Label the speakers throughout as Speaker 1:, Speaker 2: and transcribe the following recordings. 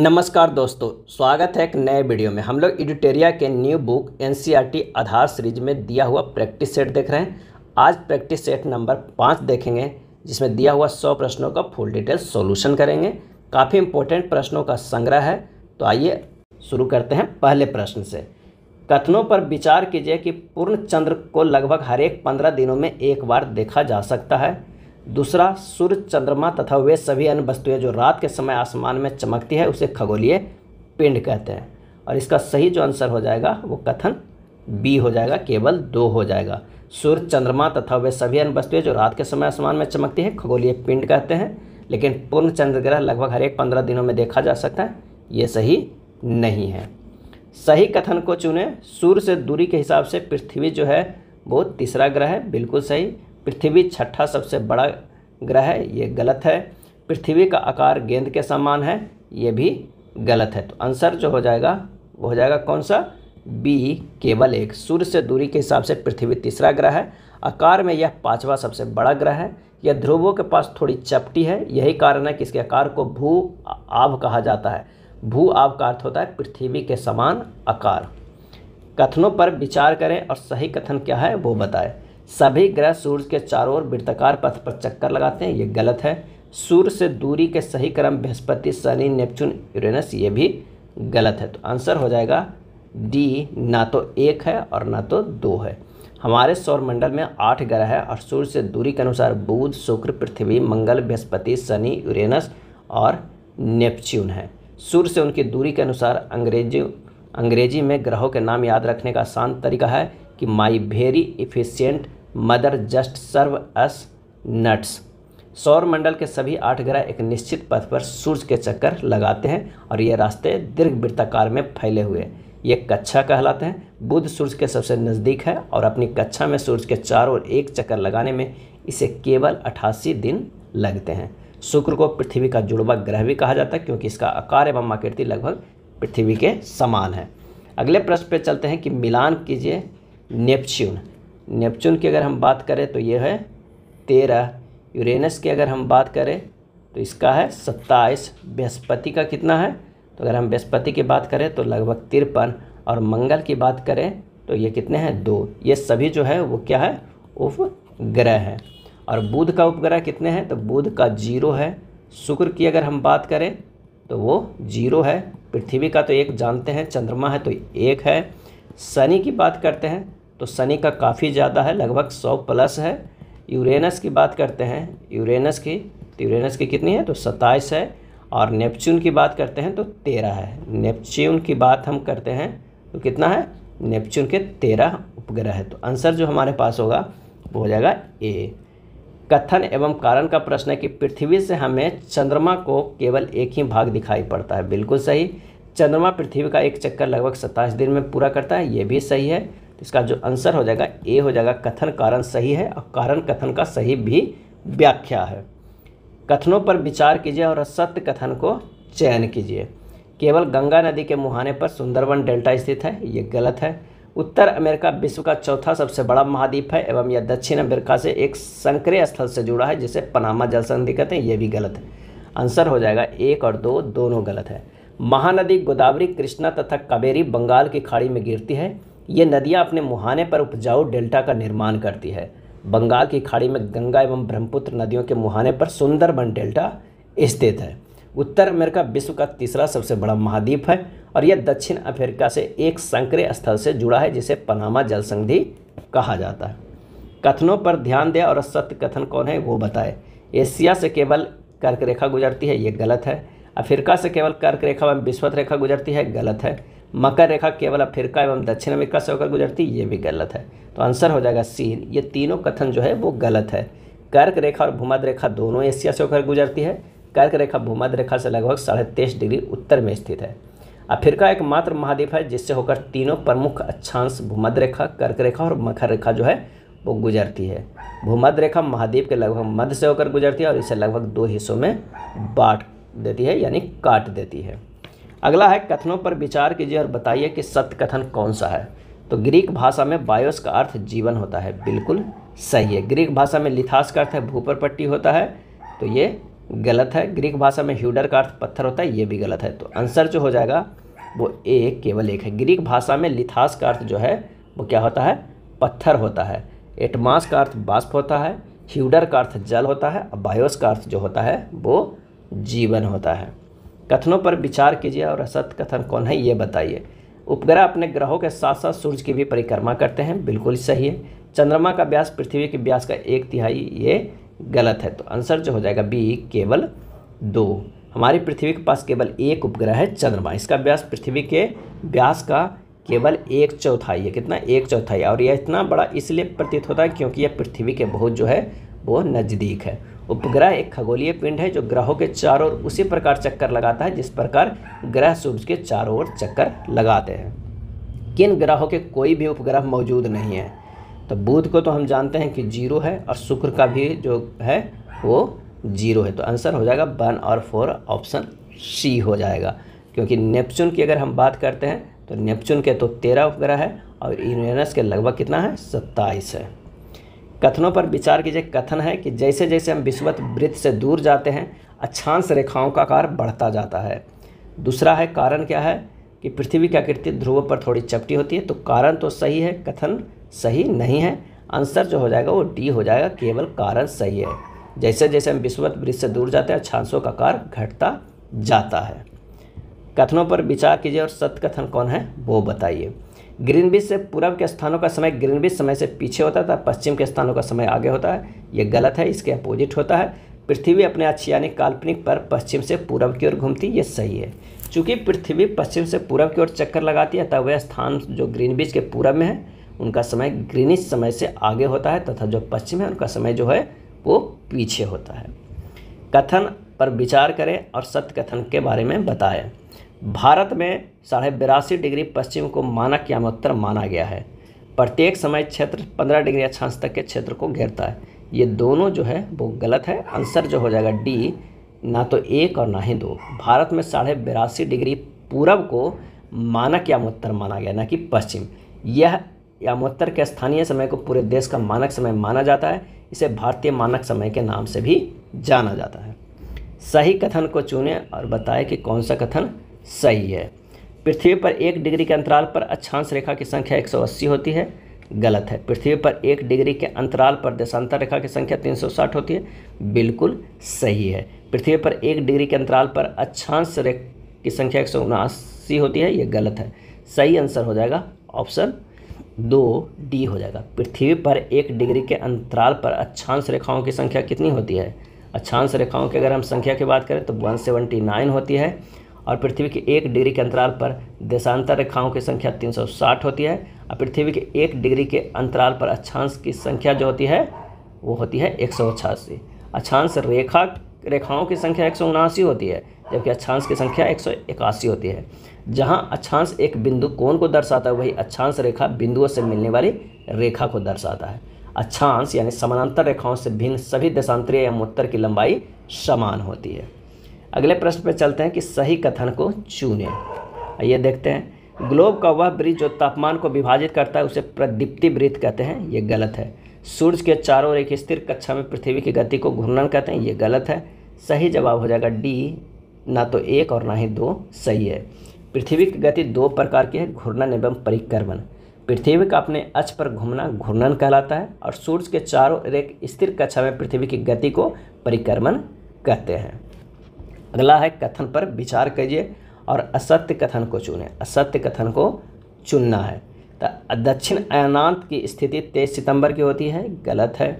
Speaker 1: नमस्कार दोस्तों स्वागत है एक नए वीडियो में हम लोग एडिटेरिया के न्यू बुक एन आधार सीरीज में दिया हुआ प्रैक्टिस सेट देख रहे हैं आज प्रैक्टिस सेट नंबर पाँच देखेंगे जिसमें दिया हुआ सौ प्रश्नों का फुल डिटेल सॉल्यूशन करेंगे काफ़ी इंपॉर्टेंट प्रश्नों का संग्रह है तो आइए शुरू करते हैं पहले प्रश्न से कथनों पर विचार कीजिए कि पूर्ण चंद्र को लगभग हर एक पंद्रह दिनों में एक बार देखा जा सकता है दूसरा सूर्य चंद्रमा तथा वे सभी अन्य वस्तुएं जो रात के समय आसमान में चमकती है उसे खगोलीय पिंड कहते हैं और इसका सही जो आंसर हो जाएगा वो कथन बी हो जाएगा केवल दो हो जाएगा सूर्य चंद्रमा तथा वे सभी अन्य वस्तुएं जो रात के समय आसमान में चमकती है खगोलीय पिंड कहते हैं लेकिन पूर्ण चंद्रग्रह लगभग हर एक पंद्रह दिनों में देखा जा सकता है ये सही नहीं है सही कथन को चुने सूर्य से दूरी के हिसाब से पृथ्वी जो है वो तीसरा ग्रह है बिल्कुल सही पृथ्वी छठा सबसे बड़ा ग्रह है ये गलत है पृथ्वी का आकार गेंद के समान है ये भी गलत है तो आंसर जो हो जाएगा वो हो जाएगा कौन सा बी केवल एक सूर्य से दूरी के हिसाब से पृथ्वी तीसरा ग्रह है आकार में यह पांचवा सबसे बड़ा ग्रह है यह ध्रुवों के पास थोड़ी चपटी है यही कारण है कि इसके आकार को भू आभ कहा जाता है भू आभ का अर्थ होता है पृथ्वी के समान आकार कथनों पर विचार करें और सही कथन क्या है वो बताएं सभी ग्रह सूर्य के चारों ओर वृत्ताकार पथ पर चक्कर लगाते हैं ये गलत है सूर्य से दूरी के सही क्रम बृहस्पति शनि नेपचून यूरेनस ये भी गलत है तो आंसर हो जाएगा डी ना तो एक है और ना तो दो है हमारे सौरमंडल में आठ ग्रह है और सूर्य से दूरी के अनुसार बुध शुक्र पृथ्वी मंगल बृहस्पति शनि यूरेनस और नेपच्यून है सूर्य से उनकी दूरी के अनुसार अंग्रेजी अंग्रेजी में ग्रहों के नाम याद रखने का आसान तरीका है कि my very efficient mother just serve us nuts सौर मंडल के सभी आठ ग्रह एक निश्चित पथ पर सूर्य के चक्कर लगाते हैं और ये रास्ते दीर्घ वृत्ताकार में फैले हुए ये कक्षा कहलाते हैं बुध सूर्य के सबसे नज़दीक है और अपनी कक्षा में सूर्य के चारों ओर एक चक्कर लगाने में इसे केवल अठासी दिन लगते हैं शुक्र को पृथ्वी का जुड़वा ग्रह भी कहा जाता है क्योंकि इसका आकार एवं आकृति लगभग पृथ्वी के समान है अगले प्रश्न पर चलते हैं कि मिलान कीजिए नेपच्यून नेपच्चून की अगर हम बात करें तो ये है तेरह यूरेनस की अगर हम बात करें तो इसका है सत्ताईस बृहस्पति का कितना है तो अगर हम बृहस्पति की बात करें तो लगभग तिरपन और मंगल की बात करें तो ये कितने हैं दो ये सभी जो है वो क्या है उपग्रह हैं और बुध का उपग्रह कितने हैं तो बुध का जीरो है शुक्र की अगर हम बात करें तो वो जीरो है पृथ्वी का तो एक जानते हैं चंद्रमा है तो एक है शनि की बात करते हैं तो शनि का काफ़ी ज़्यादा है लगभग सौ प्लस है यूरेनस की बात करते हैं यूरेनस की तो यूरेनस की कितनी है तो सत्ताईस है और नेपच्यून की बात करते हैं तो तेरह है नेपच्यून की बात हम करते हैं तो कितना है नेपच्यून के तेरह उपग्रह है तो आंसर जो हमारे पास होगा वो हो जाएगा ए कथन एवं कारण का प्रश्न है कि पृथ्वी से हमें चंद्रमा को केवल एक ही भाग दिखाई पड़ता है बिल्कुल सही चंद्रमा पृथ्वी का एक चक्कर लगभग सत्ताईस दिन में पूरा करता है ये भी सही है तो इसका जो आंसर हो जाएगा ए हो जाएगा कथन कारण सही है और कारण कथन का सही भी व्याख्या है कथनों पर विचार कीजिए और असत्य कथन को चयन कीजिए केवल गंगा नदी के मुहाने पर सुंदरवन डेल्टा स्थित है ये गलत है उत्तर अमेरिका विश्व का चौथा सबसे बड़ा महाद्वीप है एवं यह दक्षिण अमेरिका से एक संक्रिय स्थल से जुड़ा है जिसे पनामा जल संधि कहते हैं यह भी गलत है आंसर हो जाएगा एक और दो दोनों गलत है महानदी गोदावरी कृष्णा तथा कावेरी बंगाल की खाड़ी में गिरती है ये नदियाँ अपने मुहाने पर उपजाऊ डेल्टा का निर्माण करती है बंगाल की खाड़ी में गंगा एवं ब्रह्मपुत्र नदियों के मुहाने पर सुंदरबन डेल्टा स्थित है उत्तर अमेरिका विश्व का तीसरा सबसे बड़ा महाद्वीप है और यह दक्षिण अफ्रीका से एक संक्रिय स्थल से जुड़ा है जिसे पनामा जल संधि कहा जाता है कथनों पर ध्यान दें और सत्य कथन कौन है वो बताए एशिया से केवल कर्क रेखा गुजरती है ये गलत है अफ्रीका से केवल कर्क रेखा एवं विश्वत रेखा गुजरती है गलत है मकर रेखा केवल अफ्रीका एवं दक्षिण अमेरिका से होकर गुजरती ये भी गलत है तो आंसर हो जाएगा सी ये तीनों कथन जो है वो गलत है कर्क रेखा और भूमध्य रेखा दोनों एशिया से होकर गुजरती है कर्क रेखा भूमध्य रेखा से लगभग साढ़े तेईस डिग्री उत्तर में स्थित है अफ्रीका एकमात्र महाद्वीप है जिससे होकर तीनों प्रमुख अक्षांश भूमध्य रेखा कर्क रेखा और मकर रेखा जो है वो गुजरती है भूमध्य रेखा महाद्वीप के लगभग मध्य से होकर गुजरती है और इसे लगभग दो हिस्सों में बांट देती है यानी काट देती है अगला है कथनों पर विचार कीजिए और बताइए कि सत्य कथन कौन सा है तो ग्रीक भाषा में बायोस का अर्थ जीवन होता है बिल्कुल सही है ग्रीक भाषा में लिथास का अर्थ है भूपर पट्टी होता है तो ये गलत है ग्रीक भाषा में ह्यूडर का अर्थ पत्थर होता है ये भी गलत है तो आंसर जो हो जाएगा वो एक केवल एक है ग्रीक भाषा में लिथास का अर्थ जो है वो क्या होता है पत्थर होता है एटमास का अर्थ बाष्प होता है ह्यूडर का अर्थ जल होता है और बायोस का अर्थ जो होता है वो जीवन होता है कथनों पर विचार कीजिए और असत कथन कौन है ये बताइए उपग्रह अपने ग्रहों के साथ साथ सूर्य की भी परिक्रमा करते हैं बिल्कुल सही है चंद्रमा का व्यास पृथ्वी के व्यास का एक तिहाई ये गलत है तो आंसर जो हो जाएगा बी केवल दो हमारी पृथ्वी के पास केवल एक उपग्रह है चंद्रमा इसका व्यास पृथ्वी के व्यास का केवल एक चौथाई है कितना एक चौथाई और यह इतना बड़ा इसलिए प्रतीत होता है क्योंकि यह पृथ्वी के बहुत जो है वो नज़दीक है उपग्रह एक खगोलीय पिंड है जो ग्रहों के चारों ओर उसी प्रकार चक्कर लगाता है जिस प्रकार ग्रह सूर्य के चारों ओर चक्कर लगाते हैं किन ग्रहों के कोई भी उपग्रह मौजूद नहीं है तो बुध को तो हम जानते हैं कि जीरो है और शुक्र का भी जो है वो जीरो है तो आंसर हो जाएगा वन और फोर ऑप्शन सी हो जाएगा क्योंकि नेपच्यून की अगर हम बात करते हैं तो नेपच्यून के तो तेरह उपग्रह है और यूरेनस के लगभग कितना है सत्ताईस है कथनों पर विचार कीजिए कथन है कि जैसे जैसे हम विश्वत वृत्त से दूर जाते हैं अक्षांश रेखाओं का आकार बढ़ता जाता है दूसरा है कारण क्या है कि पृथ्वी की आकृति ध्रुव पर थोड़ी चपटी होती है तो कारण तो सही है कथन सही नहीं है आंसर जो हो जाएगा वो डी हो जाएगा केवल कारण सही है जैसे जैसे हम विश्वत वृत्त से दूर जाते हैं अक्षांशों का आकार घटता जाता है कथनों पर विचार कीजिए और सत्य कथन कौन है वो बताइए ग्रीनबिज से पूर्व के स्थानों का समय ग्रीनबिज समय से पीछे होता था पश्चिम के स्थानों का समय आगे होता है ये गलत है इसके अपोजिट होता है पृथ्वी अपने अक्ष यानी काल्पनिक पर पश्चिम से पूर्व की ओर घूमती ये सही है चूँकि पृथ्वी पश्चिम से पूर्व की ओर चक्कर लगाती है तब वह स्थान जो ग्रीनबिज के पूर्व में है उनका समय ग्रीनिश समय से आगे होता है तथा जो पश्चिम है उनका समय जो है वो पीछे होता है कथन पर विचार करें और सत्य कथन के बारे में बताएं भारत में साढ़े बिरासी डिग्री पश्चिम को मानक या माना गया है प्रत्येक समय क्षेत्र पंद्रह डिग्री अक्षांश तक के क्षेत्र को घेरता है ये दोनों जो है वो गलत है आंसर जो हो जाएगा डी ना तो एक और ना ही दो भारत में साढ़े बिरासी डिग्री पूरब को मानक यामोत्तर माना गया ना कि पश्चिम यह यामोत्तर के स्थानीय समय को पूरे देश का मानक समय माना जाता है इसे भारतीय मानक समय के नाम से भी जाना जाता है सही कथन को चुने और बताएं कि कौन सा कथन सही है पृथ्वी पर एक डिग्री के अंतराल पर अक्षांश रेखा की संख्या 180 होती है गलत है पृथ्वी पर एक डिग्री के अंतराल पर देशांतर रेखा की संख्या 360 होती है बिल्कुल सही है पृथ्वी पर एक डिग्री के अंतराल पर अक्षांश रेखा की संख्या एक होती है ये गलत है सही आंसर हो जाएगा ऑप्शन दो डी हो जाएगा पृथ्वी पर एक डिग्री के अंतराल पर अक्षांश रेखाओं की संख्या कितनी होती है अक्षांश रेखाओं की अगर हम संख्या की बात करें तो 179 होती है और पृथ्वी के एक डिग्री के अंतराल पर देशांतर रेखाओं की संख्या 360 होती है और पृथ्वी के एक डिग्री के अंतराल पर अक्षांश की संख्या जो होती है वो होती है एक अक्षांश रेखा रेखाओं की संख्या एक होती है जबकि अक्षांश की संख्या एक होती है जहाँ अक्षांश एक बिंदु कोण को दर्शाता है वही अक्षांश रेखा बिंदुओं से मिलने वाली रेखा को दर्शाता है अक्षांश यानी समानांतर रेखाओं से भिन्न सभी देशांतरीय एवं उत्तर की लंबाई समान होती है अगले प्रश्न पर चलते हैं कि सही कथन को चुने आइए देखते हैं ग्लोब का वह ब्रिज जो तापमान को विभाजित करता है उसे प्रदीप्ति वृत्त कहते हैं ये गलत है सूर्य के चारों ओर एक स्थिर कक्षा में पृथ्वी की गति को घूर्णन कहते हैं ये गलत है सही जवाब हो जाएगा डी ना तो एक और ना ही दो सही है पृथ्वी की गति दो प्रकार की है घूर्णन एवं परिक्रमण पृथ्वी का अपने अच पर घूमना घूर्णन कहलाता है और सूर्य के चारों ओर एक स्थिर कक्षा में पृथ्वी की गति को परिक्रमण कहते हैं अगला है कथन पर विचार करिए और असत्य कथन को चुने असत्य कथन को चुनना है तो दक्षिण अयनांत की स्थिति तेईस सितंबर की होती है गलत है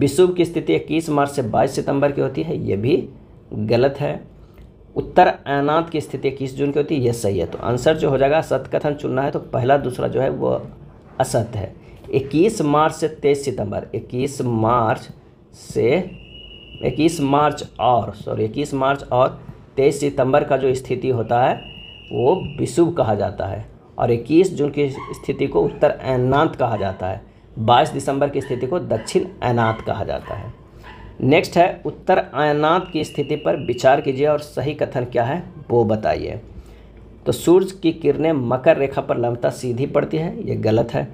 Speaker 1: विषुव की स्थिति इक्कीस मार्च से बाईस सितंबर की होती है ये भी गलत है उत्तर अयनांत की स्थिति इक्कीस जून की होती है यह सही है तो आंसर जो हो जाएगा सत्य कथन चुनना है तो पहला दूसरा जो है वो असत्य है इक्कीस मार्च से तेईस सितंबर इक्कीस मार्च से इक्कीस मार्च और सॉरी इक्कीस मार्च और तेईस सितंबर का जो स्थिति होता है वो विशुभ कहा जाता है और इक्कीस जून की स्थिति को उत्तर अनाथ कहा जाता है बाईस दिसंबर की स्थिति को दक्षिण अनाथ कहा जाता है नेक्स्ट है उत्तर अनाथ की स्थिति पर विचार कीजिए और सही कथन क्या है वो बताइए तो सूर्य की किरणें मकर रेखा पर लमता सीधी पड़ती है ये गलत है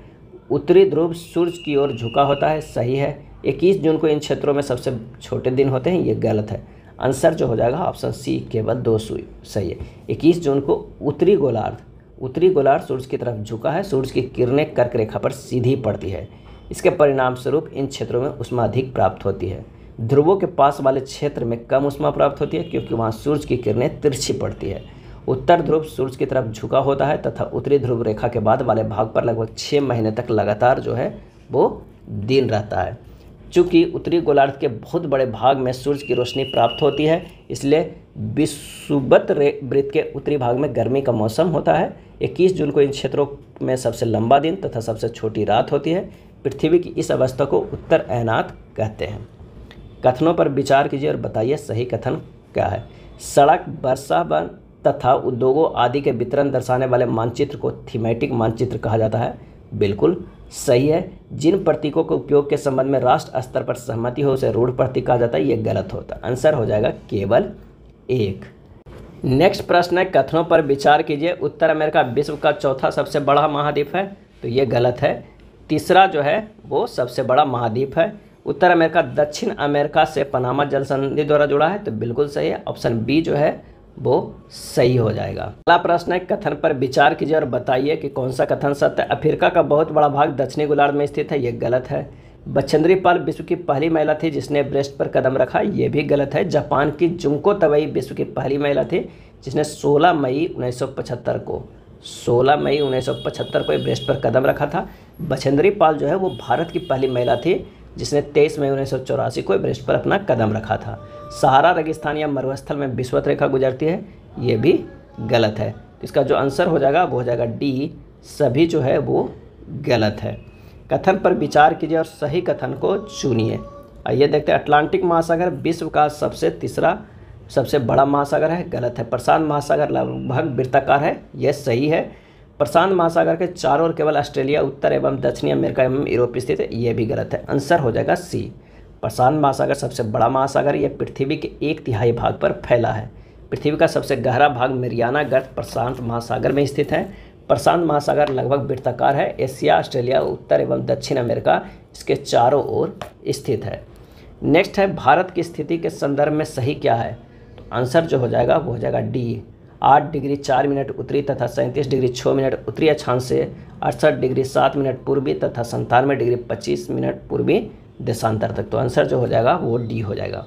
Speaker 1: उत्तरी ध्रुव सूर्य की ओर झुका होता है सही है इक्कीस जून को इन क्षेत्रों में सबसे छोटे दिन होते हैं ये गलत है आंसर जो हो जाएगा ऑप्शन सी केवल दो सुई सही है इक्कीस जून को उत्तरी गोलार्ध उत्तरी गोलार्ध सूर्य की तरफ झुका है सूर्य की किरणें कर्क रेखा पर सीधी पड़ती है इसके परिणाम स्वरूप इन क्षेत्रों में उष्मा अधिक प्राप्त होती है ध्रुवों के पास वाले क्षेत्र में कम उष्मा प्राप्त होती है क्योंकि वहाँ सूर्य की किरणें तिरछी पड़ती है उत्तर ध्रुव सूर्य की तरफ झुका होता है तथा उत्तरी ध्रुव रेखा के बाद वाले भाग पर लगभग छः महीने तक लगातार जो है वो दिन रहता है चूँकि उत्तरी गोलार्ध के बहुत बड़े भाग में सूर्य की रोशनी प्राप्त होती है इसलिए विशुबत वृत्त के उत्तरी भाग में गर्मी का मौसम होता है 21 जून को इन क्षेत्रों में सबसे लंबा दिन तथा सबसे छोटी रात होती है पृथ्वी की इस अवस्था को उत्तर अनाथ कहते हैं कथनों पर विचार कीजिए और बताइए सही कथन क्या है सड़क वर्षा वन तथा उद्योगों आदि के वितरण दर्शाने वाले मानचित्र को थीमेटिक मानचित्र कहा जाता है बिल्कुल सही है जिन प्रतीकों के उपयोग के संबंध में राष्ट्र स्तर पर सहमति हो उसे रूढ़ प्रतीक कहा जाता है ये गलत होता आंसर हो जाएगा केवल एक नेक्स्ट प्रश्न है कथनों पर विचार कीजिए उत्तर अमेरिका विश्व का चौथा सबसे बड़ा महाद्वीप है तो ये गलत है तीसरा जो है वो सबसे बड़ा महाद्वीप है उत्तर अमेरिका दक्षिण अमेरिका से पनामा जल संधि द्वारा जुड़ा है तो बिल्कुल सही है ऑप्शन बी जो है वो सही हो जाएगा अगला प्रश्न है कथन पर विचार कीजिए और बताइए कि कौन सा कथन सत्य है अफ्रीका का बहुत बड़ा भाग दक्षिणी गोलार्ध में स्थित है यह गलत है बच्चंद्री पाल विश्व की पहली महिला थी जिसने ब्रेस्ट पर कदम रखा ये भी गलत है जापान की जुमको तबई विश्व की पहली महिला थी जिसने 16 मई 1975 को 16 मई 1975 को ब्रेस्ट पर कदम रखा था बछेंद्री पाल जो है वो भारत की पहली महिला थी जिसने 23 मई उन्नीस को एवरेस्ट पर अपना कदम रखा था सहारा रेगिस्तान या मरुस्थल में विश्वत रेखा गुजरती है ये भी गलत है इसका जो आंसर हो जाएगा वो हो जाएगा डी सभी जो है वो गलत है कथन पर विचार कीजिए और सही कथन को चुनिए आइए देखते हैं अटलांटिक महासागर विश्व का सबसे तीसरा सबसे बड़ा महासागर है गलत है प्रशांत महासागर लगभग वृत्ताकार है यह सही है प्रशांत महासागर के चारों ओर केवल ऑस्ट्रेलिया उत्तर एवं दक्षिणी अमेरिका एवं यूरोप स्थित है यह भी गलत है आंसर हो जाएगा सी प्रशांत महासागर सबसे बड़ा महासागर यह पृथ्वी के एक तिहाई भाग पर फैला है पृथ्वी का सबसे गहरा भाग मेरियाना गर्त प्रशांत महासागर में स्थित है प्रशांत महासागर लगभग वृत्ताकार है एशिया ऑस्ट्रेलिया उत्तर एवं दक्षिण अमेरिका इसके चारों ओर स्थित है नेक्स्ट है भारत की स्थिति के संदर्भ में सही क्या है आंसर जो हो जाएगा वो हो जाएगा डी आठ डिग्री चार मिनट उत्तरी तथा सैंतीस डिग्री छः मिनट उत्तरी अक्षांश से अड़सठ डिग्री सात मिनट पूर्वी तथा संतानवे डिग्री पच्चीस मिनट पूर्वी देशांतर तक तो आंसर जो हो जाएगा वो डी हो जाएगा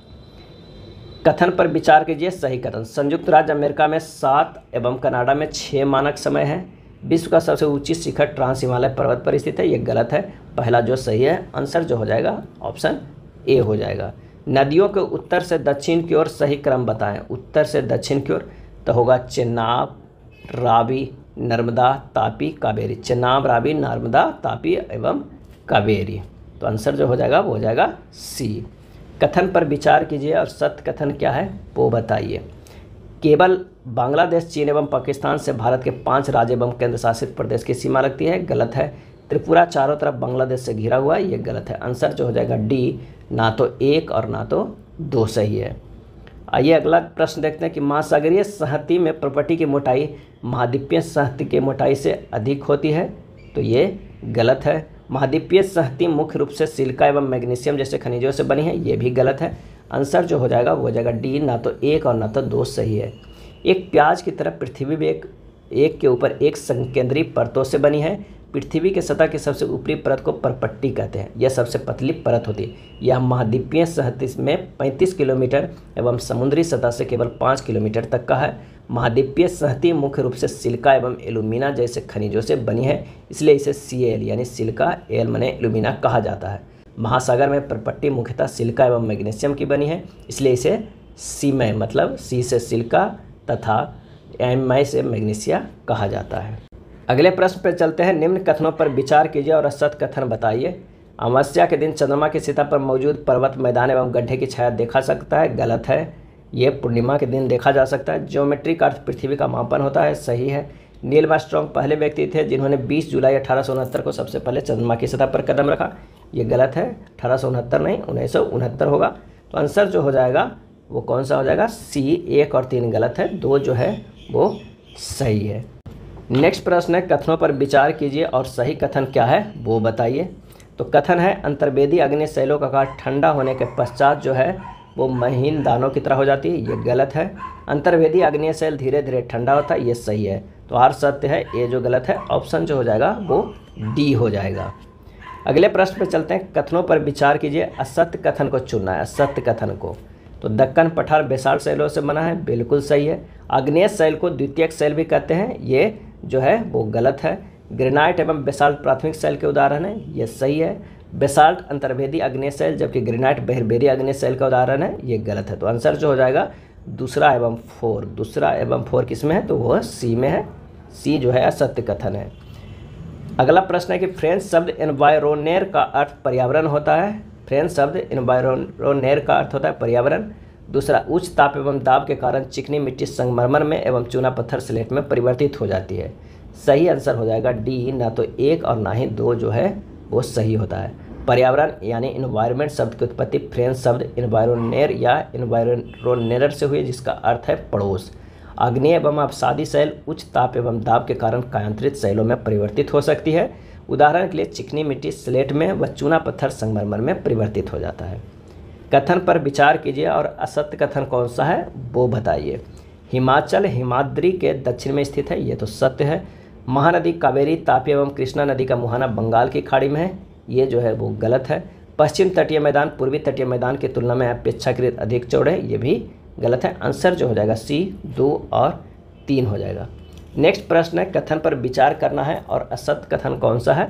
Speaker 1: कथन पर विचार कीजिए सही कथन संयुक्त राज्य अमेरिका में सात एवं कनाडा में छः मानक समय है विश्व का सबसे ऊंची शिखर ट्रांस हिमालय पर्वत पर स्थित है ये गलत है पहला जो सही है आंसर जो हो जाएगा ऑप्शन ए हो जाएगा नदियों के उत्तर से दक्षिण की ओर सही क्रम बताएं उत्तर से दक्षिण की ओर तो होगा चेनाब रावी नर्मदा तापी कावेरी चेनाब रावी नर्मदा तापी एवं कावेरी तो आंसर जो हो जाएगा वो हो जाएगा सी कथन पर विचार कीजिए और सत्य कथन क्या है वो बताइए केवल बांग्लादेश चीन एवं पाकिस्तान से भारत के पांच राज्य एवं केंद्र शासित प्रदेश की सीमा लगती है गलत है त्रिपुरा चारों तरफ बांग्लादेश से घिरा हुआ है ये गलत है आंसर जो हो जाएगा डी ना तो एक और ना तो दो सही है आइए अगला प्रश्न देखते हैं कि महासागरीय सहती में प्रॉपर्टी की मोटाई महाद्वीपीय सहती की मोटाई से अधिक होती है तो ये गलत है महाद्वीपीय सहती मुख्य रूप से सिल्का एवं मैग्नीशियम जैसे खनिजों से बनी है ये भी गलत है आंसर जो हो जाएगा वो हो जाएगा डी ना तो एक और ना तो दो सही है एक प्याज की तरह पृथ्वी भी एक एक के ऊपर एक संकेंद्रीय परतों से बनी है पृथ्वी के सतह के सबसे ऊपरी परत को परपट्टी कहते हैं यह सबसे पतली परत होती है यह महाद्वीपीय सहतीस में 35 किलोमीटर एवं समुद्री सतह से केवल 5 किलोमीटर तक का है महाद्वीपीय सहती मुख्य रूप से सिल्का एवं एलुमिना जैसे खनिजों से बनी है इसलिए इसे सी एल यानी सिल्का एल मने एलुमिना कहा जाता है महासागर में परपट्टी मुख्यतः सिल्का एवं मैग्नीशियम की बनी है इसलिए इसे सीमय मतलब सी से सिल्का तथा एम से मैग्नीशिया कहा जाता है अगले प्रश्न पर चलते हैं निम्न कथनों पर विचार कीजिए और असत कथन बताइए अमावस्या के दिन चंद्रमा की सीता पर मौजूद पर्वत मैदान एवं गड्ढे की छाया देखा सकता है गलत है ये पूर्णिमा के दिन देखा जा सकता है ज्योमेट्री का अर्थ पृथ्वी का मापन होता है सही है नील मास्ट्रॉन्ग पहले व्यक्ति थे जिन्होंने 20 जुलाई अठारह को सबसे पहले चंद्रमा की सतह पर कदम रखा ये गलत है अठारह नहीं उन्नीस होगा तो आंसर जो हो जाएगा वो कौन सा हो जाएगा सी एक और तीन गलत है दो जो है वो सही है नेक्स्ट प्रश्न है कथनों पर विचार कीजिए और सही कथन क्या है वो बताइए तो कथन है अंतर्वेदी अग्नि शैलों का घाट ठंडा होने के पश्चात जो है वो महीन दानों की तरह हो जाती है ये गलत है अंतर्वेदी अग्नि शैल धीरे धीरे ठंडा होता है ये सही है तो आर सत्य है ये जो गलत है ऑप्शन जो हो जाएगा वो डी हो जाएगा अगले प्रश्न पर चलते हैं कथनों पर विचार कीजिए असत्य कथन को चुनना है असत्य कथन को तो दक्कन पठार बेसाल शैलों से बना है बिल्कुल सही है अग्नेय शैल को द्वितीयक शैल भी कहते हैं ये जो है वो गलत है ग्रेनाइट एवं बेसाल्ट प्राथमिक शैल के उदाहरण है ये सही है बेसाल्ट अंतर्भेदी अग्नेय शैल जबकि ग्रेनाइट बहिर्भेदी अग्नेय शैल का उदाहरण है ये गलत है तो आंसर जो हो जाएगा दूसरा एवं फोर दूसरा एवं फोर किस में है तो वह सी में है सी जो है असत्य कथन है अगला प्रश्न है कि फ्रेंच शब्द एनवायरोनेर का अर्थ पर्यावरण होता है फ्रेंच शब्द इन्वायरोनेर का अर्थ होता है पर्यावरण दूसरा उच्च ताप एवं दाब के कारण चिकनी मिट्टी संगमरमर में एवं चूना पत्थर स्लेट में परिवर्तित हो जाती है सही आंसर हो जाएगा डी ना तो एक और ना ही दो जो है वो सही होता है पर्यावरण यानी इन्वायरमेंट शब्द की उत्पत्ति फ्रेंच शब्द इन्वायरोनेर या इन्वायरोनेर से हुई जिसका अर्थ है पड़ोस अग्नि एवं अपसादी शैल उच्च ताप एवं दाब के कारण कायांत्रित शैलों में परिवर्तित हो सकती है उदाहरण के लिए चिकनी मिट्टी स्लेट में व चूना पत्थर संगमरमर में परिवर्तित हो जाता है कथन पर विचार कीजिए और असत्य कथन कौन सा है वो बताइए हिमाचल हिमाद्री के दक्षिण में स्थित है ये तो सत्य है महानदी कावेरी तापी एवं कृष्णा नदी का मुहाना बंगाल की खाड़ी में है ये जो है वो गलत है पश्चिम तटीय मैदान पूर्वी तटीय मैदान की तुलना में अपेक्षाकृत अधिक चौड़े ये भी गलत है आंसर जो हो जाएगा सी दो और तीन हो जाएगा नेक्स्ट प्रश्न है कथन पर विचार करना है और असत कथन कौन सा है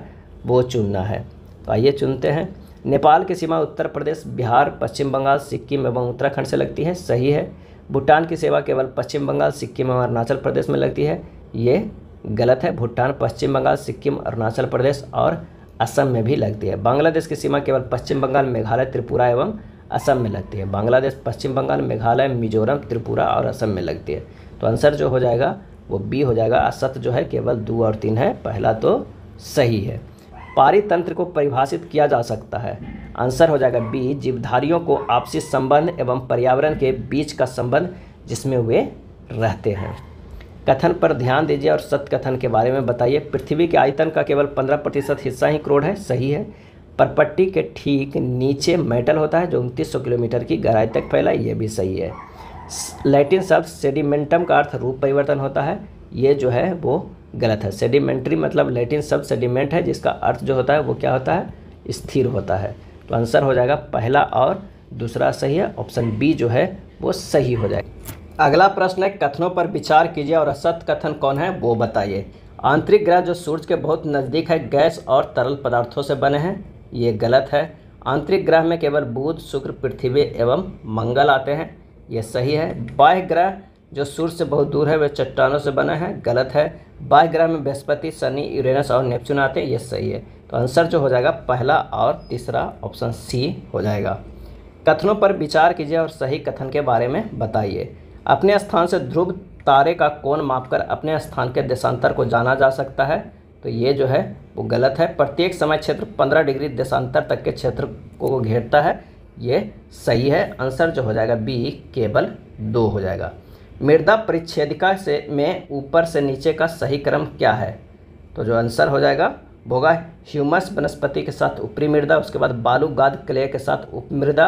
Speaker 1: वो चुनना है तो आइए चुनते हैं नेपाल की सीमा उत्तर प्रदेश बिहार पश्चिम बंगाल सिक्किम एवं उत्तराखंड से लगती है सही है भूटान की सेवा केवल पश्चिम बंगाल सिक्किम एवं अरुणाचल प्रदेश में लगती है ये गलत है भूटान पश्चिम बंगाल सिक्किम अरुणाचल प्रदेश और असम में भी लगती है बांग्लादेश की सीमा केवल पश्चिम बंगाल मेघालय त्रिपुरा एवं असम में लगती है बांग्लादेश पश्चिम बंगाल मेघालय मिजोरम त्रिपुरा और असम में लगती है तो आंसर जो हो जाएगा वो बी हो जाएगा असत जो है केवल दो और तीन है पहला तो सही है पारितंत्र को परिभाषित किया जा सकता है आंसर हो जाएगा बी जीवधारियों को आपसी संबंध एवं पर्यावरण के बीच का संबंध जिसमें वे रहते हैं कथन पर ध्यान दीजिए और सत्य कथन के बारे में बताइए पृथ्वी के आयतन का केवल पंद्रह प्रतिशत हिस्सा ही क्रोड है सही है परपट्टी के ठीक नीचे मेटल होता है जो उनतीस किलोमीटर की गहराई तक फैला ये भी सही है लैटिन शब्द सेडिमेंटम का अर्थ रूप परिवर्तन होता है ये जो है वो गलत है सेडिमेंट्री मतलब लैटिन शब्द सेडिमेंट है जिसका अर्थ जो होता है वो क्या होता है स्थिर होता है तो आंसर हो जाएगा पहला और दूसरा सही है ऑप्शन बी जो है वो सही हो जाएगा अगला प्रश्न है कथनों पर विचार कीजिए और असत कथन कौन है वो बताइए आंतरिक ग्रह जो सूर्य के बहुत नज़दीक है गैस और तरल पदार्थों से बने हैं ये गलत है आंतरिक ग्रह में केवल बुध शुक्र पृथ्वी एवं मंगल आते हैं यह सही है बाह्य ग्रह जो सूर्य से बहुत दूर है वह चट्टानों से बना है गलत है बाह्य ग्रह में बृहस्पति शनि यूरेनस और नेपच्यून आते हैं यह सही है तो आंसर जो हो जाएगा पहला और तीसरा ऑप्शन सी हो जाएगा कथनों पर विचार कीजिए और सही कथन के बारे में बताइए अपने स्थान से ध्रुव तारे का कोण मापकर अपने स्थान के देशांतर को जाना जा सकता है तो ये जो है वो गलत है प्रत्येक समय क्षेत्र 15 डिग्री देशांतर तक के क्षेत्र को घेरता है ये सही है आंसर जो हो जाएगा बी केवल दो हो जाएगा मृदा परिच्छेदिका से में ऊपर से नीचे का सही क्रम क्या है तो जो आंसर हो जाएगा भोगा ह्यूमस वनस्पति के साथ ऊपरी मृदा उसके बाद बालू गाद क्ले के साथ उप मृदा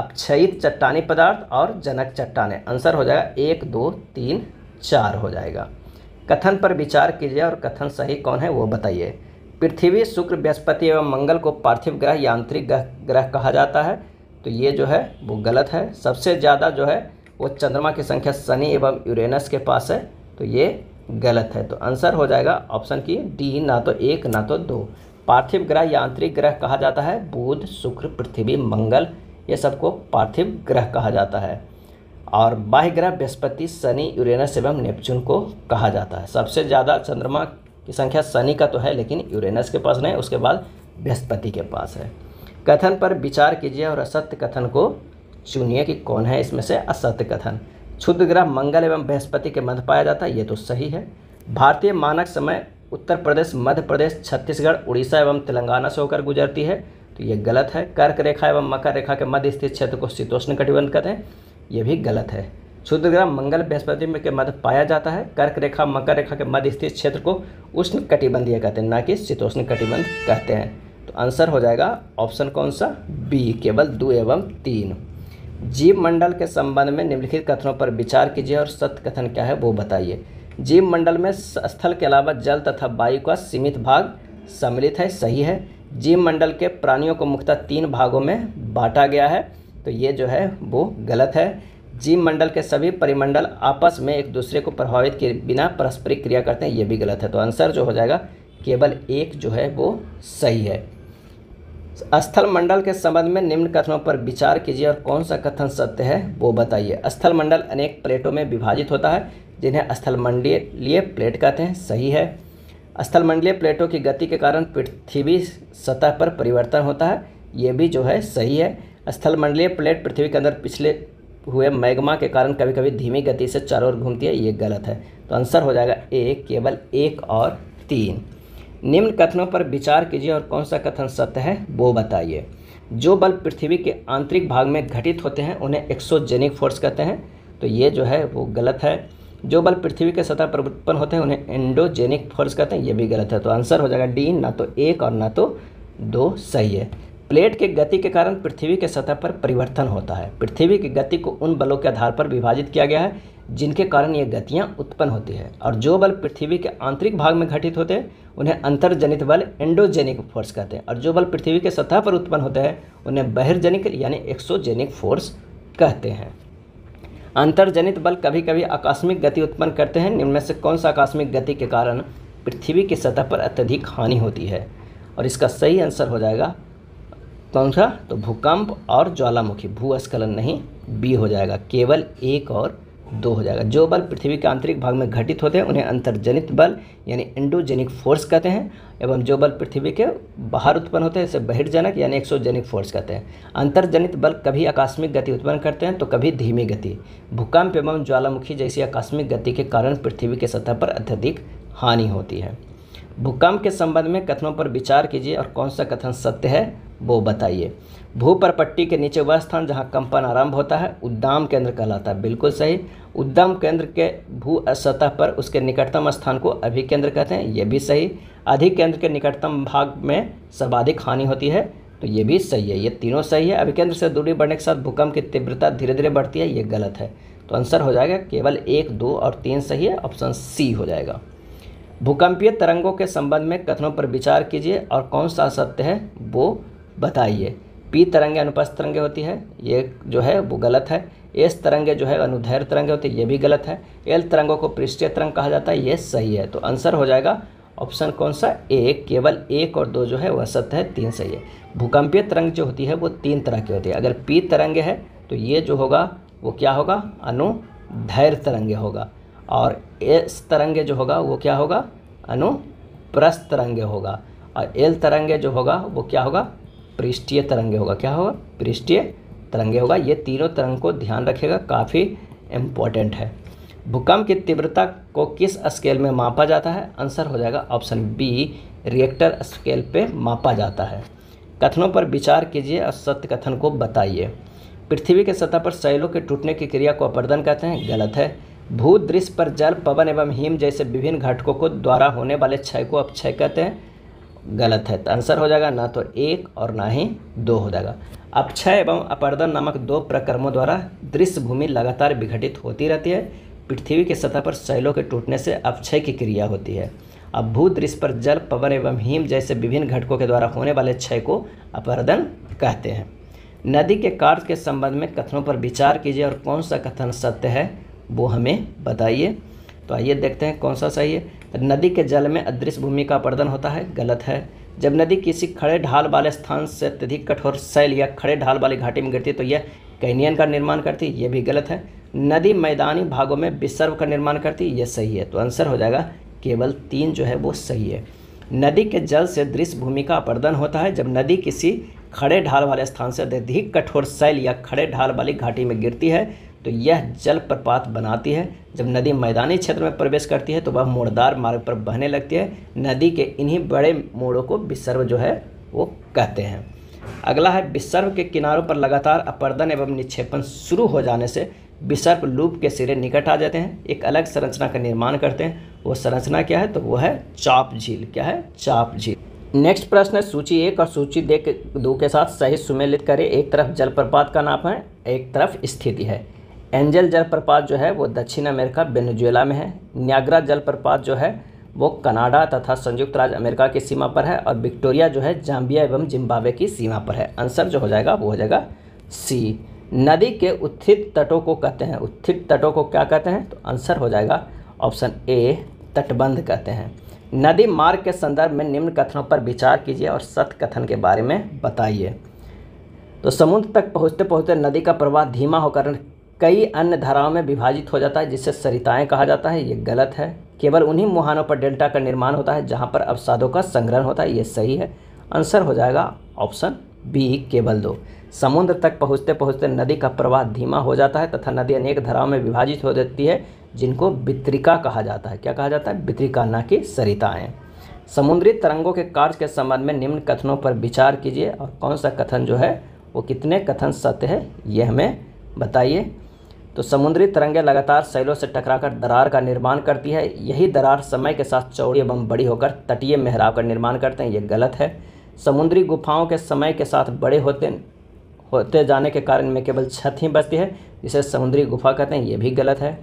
Speaker 1: अपक्षयित चट्टानी पदार्थ और जनक चट्टाने आंसर हो जाएगा एक दो तीन चार हो जाएगा कथन पर विचार कीजिए और कथन सही कौन है वो बताइए पृथ्वी शुक्र बृहस्पति एवं मंगल को पार्थिव ग्रह यांत्रिक ग्रह कहा जाता है तो ये जो है वो गलत है सबसे ज़्यादा जो है वो चंद्रमा की संख्या शनि एवं यूरेनस के पास है तो ये गलत है तो आंसर हो जाएगा ऑप्शन की डी ना तो एक ना तो दो पार्थिव ग्रह या आंतरिक ग्रह कहा जाता है बुध शुक्र पृथ्वी मंगल ये सबको पार्थिव ग्रह कहा जाता है और बाह्य ग्रह बृहस्पति शनि यूरेनस एवं नेपच्यून को कहा जाता है सबसे ज़्यादा चंद्रमा की संख्या शनि का तो है लेकिन यूरेनस के पास नहीं उसके बाद बृहस्पति के पास है कथन पर विचार कीजिए और असत्य कथन को चुनिए कि कौन है इसमें से असत्य कथन क्षुद्र ग्रह मंगल एवं बृहस्पति के मध्य पाया जाता है ये तो सही है भारतीय मानक समय उत्तर प्रदेश मध्य प्रदेश छत्तीसगढ़ उड़ीसा एवं तेलंगाना से होकर गुजरती है तो ये गलत है कर्क रेखा एवं मकर रेखा के मध्य स्थित क्षेत्र को शीतोष्ण कटिबंध कहते हैं ये भी गलत है क्षुद्र ग्रह मंगल बृहस्पति में के मध्य पाया जाता है कर्क रेखा मकर रेखा के मध्य स्थित क्षेत्र को उष्ण कटिबंधीय कहते हैं ना कि शीतोष्ण कटिबंध कहते हैं तो आंसर हो जाएगा ऑप्शन कौन सा बी केवल दो एवं तीन जीव मंडल के संबंध में निम्नलिखित कथनों पर विचार कीजिए और सत्य कथन क्या है वो बताइए जीव मंडल में स्थल के अलावा जल तथा वायु का सीमित भाग सम्मिलित है सही है जीव मंडल के प्राणियों को मुख्यतः तीन भागों में बांटा गया है तो ये जो है वो गलत है जीव मंडल के सभी परिमंडल आपस में एक दूसरे को प्रभावित किए बिना पारस्परिक क्रिया करते हैं ये भी गलत है तो आंसर जो हो जाएगा केवल एक जो है वो सही है स्थल मंडल के संबंध में निम्न कथनों पर विचार कीजिए और कौन सा कथन सत्य है वो बताइए स्थल मंडल अनेक प्लेटों में विभाजित होता है जिन्हें स्थल मंडलीय प्लेट कहते हैं सही है स्थल मंडलीय प्लेटों की गति के कारण पृथ्वी सतह पर परिवर्तन होता है ये भी जो है सही है स्थल मंडलीय प्लेट पृथ्वी के अंदर पिछले हुए मैग्मा के कारण कभी कभी धीमी गति से चारों ओर घूमती है ये गलत है तो आंसर हो जाएगा ए केवल एक और तीन निम्न कथनों पर विचार कीजिए और कौन सा कथन सत्य है वो बताइए जो बल पृथ्वी के आंतरिक भाग में घटित होते हैं उन्हें एक्सोजेनिक फोर्स कहते हैं तो ये जो है वो गलत है जो बल पृथ्वी के सतह पर उत्पन्न होते हैं उन्हें एंडोजेनिक फोर्स कहते हैं ये भी गलत है तो आंसर हो जाएगा डी ना तो एक और ना तो दो सही है प्लेट के गति के कारण पृथ्वी के सतह पर परिवर्तन होता है पृथ्वी की गति को उन बलों के आधार पर विभाजित किया गया है जिनके कारण ये गतियाँ उत्पन्न होती है और जो बल पृथ्वी के आंतरिक भाग में घटित होते हैं उन्हें अंतर्जनित बल एंडोजेनिक फोर्स कहते हैं और जो बल पृथ्वी के सतह पर उत्पन्न होते हैं उन्हें बहिर्जनिक यानी एक्सोजेनिक फोर्स कहते हैं अंतर्जनित बल कभी कभी आकस्मिक गति उत्पन्न करते हैं निम्न से कौन सा आकस्मिक गति के कारण पृथ्वी की सतह पर अत्यधिक हानि होती है और इसका सही आंसर हो जाएगा कौन सा तो भूकंप और ज्वालामुखी भूस्खलन नहीं बी हो जाएगा केवल एक और दो हो जाएगा जो बल पृथ्वी के आंतरिक भाग में घटित होते हैं उन्हें अंतर्जनित बल यानी इंडोजेनिक फोर्स कहते हैं एवं जो बल पृथ्वी के बाहर उत्पन्न होते हैं इसे बहिर्जनक यानी एक्सोजेनिक फोर्स कहते हैं अंतर्जनित बल कभी आकस्मिक गति उत्पन्न करते हैं तो कभी धीमी गति भूकंप एवं ज्वालामुखी जैसी आकस्मिक गति के कारण पृथ्वी के सतह पर अत्यधिक हानि होती है भूकंप के संबंध में कथनों पर विचार कीजिए और कौन सा कथन सत्य है वो बताइए भू पर पट्टी के नीचे वह स्थान जहाँ कंपन आरंभ होता है उद्दाम केंद्र कहलाता है बिल्कुल सही उद्दाम केंद्र के भू सतह पर उसके निकटतम स्थान को अभिकेंद्र कहते हैं ये भी सही अधिकेंद्र के निकटतम भाग में सर्वाधिक हानि होती है तो ये भी सही है ये तीनों सही है अभिकेंद्र से दूरी बढ़ने के साथ भूकंप की तीव्रता धीरे धीरे बढ़ती है ये गलत है तो आंसर हो जाएगा केवल एक दो और तीन सही है ऑप्शन सी हो जाएगा भूकंपीय तरंगों के संबंध में कथनों पर विचार कीजिए और कौन सा सत्य है वो बताइए पी तरंगे अनुपस्थ तरंगे होती है ये जो है वो गलत है एस तरंगे जो है अनुधैर्य तरंगे होती है ये भी गलत है एल तरंगों को पृष्ठीय तरंग कहा जाता है ये सही है तो आंसर हो जाएगा ऑप्शन कौन सा एक केवल एक और दो जो है वह सत्य है तीन सही है भूकंपीय तरंग जो होती है वो तीन तरह की होती है अगर पी तरंगे है तो ये जो होगा वो क्या होगा अनुधैर्य तरंगे होगा और एस तरंगे जो होगा वो क्या होगा अनुप्रस्थ तरंगे होगा और एल तरंगे जो होगा वो क्या होगा पृष्ठीय तरंगे होगा क्या होगा पृष्ठीय तरंगे होगा ये तीनों तरंग को ध्यान रखेगा काफ़ी इम्पोर्टेंट है भूकंप की तीव्रता को किस स्केल में मापा जाता है आंसर हो जाएगा ऑप्शन बी रिएक्टर स्केल पे मापा जाता है कथनों पर विचार कीजिए और सत्य कथन को बताइए पृथ्वी के सतह पर शैलों के टूटने की क्रिया को अपर्दन कहते हैं गलत है भूदृश्य पर जल पवन एवं हिम जैसे विभिन्न घटकों को द्वारा होने वाले क्षय को अपक्षय कहते हैं गलत है तो आंसर हो जाएगा ना तो एक और ना ही दो हो जाएगा अपक्षय एवं अपर्दन नामक दो प्रक्रमों द्वारा दृश्य भूमि लगातार विघटित होती रहती है पृथ्वी के सतह पर शैलों के टूटने से अपक्षय की क्रिया होती है अब भूदृश्य पर जल पवन एवं हिम जैसे विभिन्न घटकों के द्वारा होने वाले क्षय को अपर्दन कहते हैं नदी के कार्य के संबंध में कथनों पर विचार कीजिए और कौन सा कथन सत्य है वो हमें बताइए तो आइए देखते हैं कौन सा सही है नदी के जल में अदृश्य भूमि का प्रदन होता है गलत है जब नदी किसी खड़े ढाल वाले स्थान से अत्यधिक कठोर शैल या खड़े ढाल वाली घाटी में गिरती है तो यह कैनियन का निर्माण करती है यह भी गलत है नदी मैदानी भागों में विसर्व का निर्माण करती है यह सही है तो आंसर हो जाएगा केवल तीन जो है वो सही है नदी के जल से दृश्य भूमि का अपर्दन होता है जब नदी किसी खड़े ढाल वाले स्थान से अत्यधिक कठोर शैल या खड़े ढाल वाली घाटी में गिरती है तो यह जलप्रपात बनाती है जब नदी मैदानी क्षेत्र में प्रवेश करती है तो वह मोड़दार मार्ग पर बहने लगती है नदी के इन्हीं बड़े मोड़ों को विसर्व जो है वो कहते हैं अगला है विसर्व के किनारों पर लगातार अपर्दन एवं निक्षेपण शुरू हो जाने से विसर्प लूप के सिरे निकट आ जाते हैं एक अलग संरचना का निर्माण करते हैं वो संरचना क्या है तो वो है चाप झील क्या है चाप झील नेक्स्ट प्रश्न है सूची एक और सूची दे दो के साथ सही सुमेलित करें एक तरफ जलप्रपात का नाम है एक तरफ स्थिति है एंजल जलप्रपात जो है वो दक्षिण अमेरिका वेनेजुएला में है न्याग्रा जलप्रपात जो है वो कनाडा तथा संयुक्त राज्य अमेरिका की सीमा पर है और विक्टोरिया जो है जाम्बिया एवं जिम्बाब्वे की सीमा पर है आंसर जो हो जाएगा वो हो जाएगा सी नदी के उत्थित तटों को कहते हैं उत्थित तटों को क्या कहते हैं तो आंसर हो जाएगा ऑप्शन ए तटबंध कहते हैं नदी मार्ग के संदर्भ में निम्न कथनों पर विचार कीजिए और सत कथन के बारे में बताइए तो समुद्र तक पहुँचते पहुँचते नदी का प्रवाह धीमा होकर कई अन्य धाराओं में विभाजित हो जाता है जिसे सरिताएँ कहा जाता है ये गलत है केवल उन्हीं मुहानों पर डेल्टा का निर्माण होता है जहाँ पर अवसादों का संग्रहण होता है ये सही है आंसर हो जाएगा ऑप्शन बी केवल दो समुद्र तक पहुँचते पहुँचते नदी का प्रवाह धीमा हो जाता है तथा नदी अनेक धाराओं में विभाजित हो जाती है जिनको बित्रिका कहा जाता है क्या कहा जाता है बित्रिका ना कि सरिताएँ समुद्री तरंगों के कार्य के संबंध में निम्न कथनों पर विचार कीजिए और कौन सा कथन जो है वो कितने कथन सत्य है ये हमें बताइए तो समुद्री तरंगे लगातार शैलों से टकराकर दरार का निर्माण करती है यही दरार समय के साथ चौड़ी एवं बड़ी होकर तटीय मेहराब का निर्माण करते हैं ये गलत है समुद्री गुफाओं के समय के साथ बड़े होते होते जाने के कारण में केवल छत ही बचती है जिसे समुद्री गुफा कहते हैं ये भी गलत है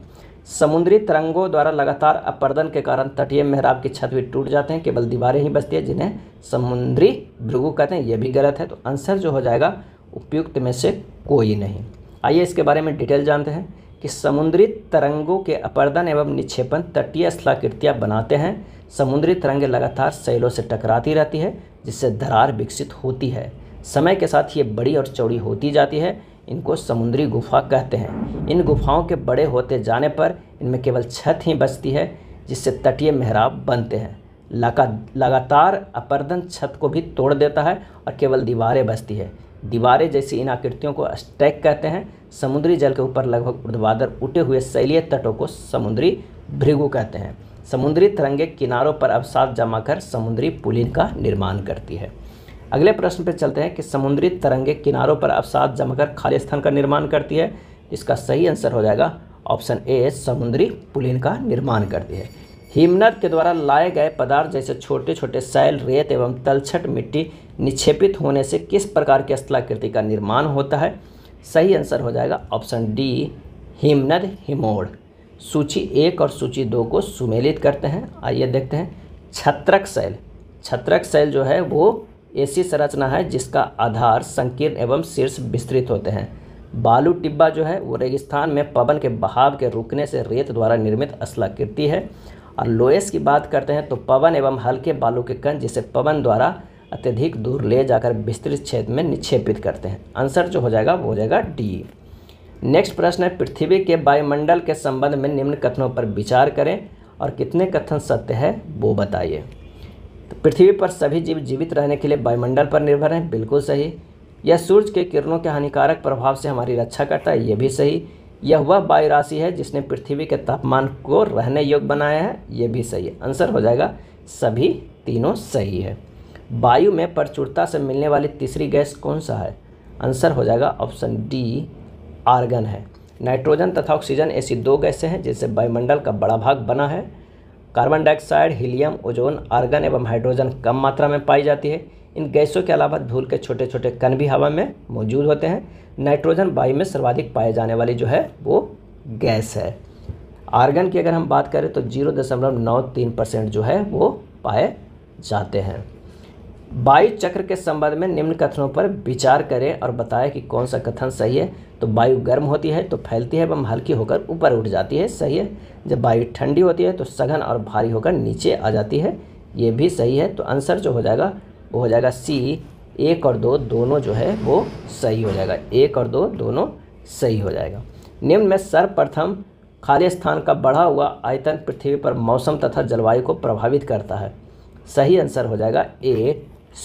Speaker 1: समुद्री तरंगों द्वारा लगातार अपर्दन के कारण तटीय मेहराब की छत भी टूट जाते हैं केवल दीवारें ही बचती है जिन्हें समुद्री भृगु कहते हैं ये भी गलत है तो आंसर जो हो जाएगा उपयुक्त में से कोई नहीं आइए इसके बारे में डिटेल जानते हैं कि समुद्री तरंगों के अपर्दन एवं निक्षेपण तटीय स्थलाकृतियाँ बनाते हैं समुद्री तरंगें लगातार शैलों से टकराती रहती है जिससे दरार विकसित होती है समय के साथ ये बड़ी और चौड़ी होती जाती है इनको समुद्री गुफा कहते हैं इन गुफाओं के बड़े होते जाने पर इनमें केवल छत ही बचती है जिससे तटीय मेहराब बनते हैं लगा लगातार अपर्दन छत को भी तोड़ देता है और केवल दीवारें बचती है दीवारें जैसी इन आकृतियों को स्टैक कहते हैं समुद्री जल के ऊपर लगभग उद्वादर उठे हुए शैलीय तटों को समुद्री भृगु कहते हैं समुद्री तरंगे किनारों पर अवसाद जमा कर समुद्री पुलिन का निर्माण करती है अगले प्रश्न पर चलते हैं कि समुद्री तरंगे किनारों पर अवसाद जमा कर खाली स्थान का निर्माण करती है इसका सही आंसर हो जाएगा ऑप्शन ए समुद्री पुलिन का निर्माण करती है हिमनद के द्वारा लाए गए पदार्थ जैसे छोटे छोटे सैल रेत एवं तलछट मिट्टी निक्षेपित होने से किस प्रकार की स्थलाकृति का निर्माण होता है सही आंसर हो जाएगा ऑप्शन डी हिमनद हिमोड़ सूची एक और सूची दो को सुमेलित करते हैं आइए देखते हैं छत्रक शैल छत्रक शैल जो है वो ऐसी संरचना है जिसका आधार संकीर्ण एवं शीर्ष विस्तृत होते हैं बालू टिब्बा जो है वो रेगिस्तान में पवन के बहाव के रुकने से रेत द्वारा निर्मित असलाकृति है और लोएस की बात करते हैं तो पवन एवं हल्के बालू के कण जिसे पवन द्वारा अत्यधिक दूर ले जाकर विस्तृत क्षेत्र में निक्षेपित करते हैं आंसर जो हो जाएगा वो हो जाएगा डी नेक्स्ट प्रश्न है पृथ्वी के वायुमंडल के संबंध में निम्न कथनों पर विचार करें और कितने कथन सत्य है वो बताइए तो पृथ्वी पर सभी जीव जीवित रहने के लिए वायुमंडल पर निर्भर हैं बिल्कुल सही यह सूर्य के किरणों के हानिकारक प्रभाव से हमारी रक्षा करता है ये भी सही यह वह वायु राशि है जिसने पृथ्वी के तापमान को रहने योग्य बनाया है ये भी सही है आंसर हो जाएगा सभी तीनों सही है वायु में प्रचुरता से मिलने वाली तीसरी गैस कौन सा है आंसर हो जाएगा ऑप्शन डी आर्गन है नाइट्रोजन तथा ऑक्सीजन ऐसी दो गैसें हैं जिससे वायुमंडल का बड़ा भाग बना है carbon dioxide helium ozone argon एवं हाइड्रोजन कम मात्रा में पाई जाती है इन गैसों के अलावा धूल के छोटे छोटे कण भी हवा में मौजूद होते हैं नाइट्रोजन वायु में सर्वाधिक पाए जाने वाली जो है वो गैस है आर्गन की अगर हम बात करें तो जीरो दशमलव नौ तीन परसेंट जो है वो पाए जाते हैं वायु चक्र के संबंध में निम्न कथनों पर विचार करें और बताएं कि कौन सा कथन सही है तो वायु गर्म होती है तो फैलती है एवं हल्की होकर ऊपर उठ जाती है सही है जब वायु ठंडी होती है तो सघन और भारी होकर नीचे आ जाती है ये भी सही है तो आंसर जो हो जाएगा वो हो जाएगा सी एक और दो दोनों जो है वो सही हो जाएगा एक और दो दोनों सही हो जाएगा निम्न में सर्वप्रथम खाली स्थान का बढ़ा हुआ आयतन पृथ्वी पर मौसम तथा जलवायु को प्रभावित करता है सही आंसर हो जाएगा ए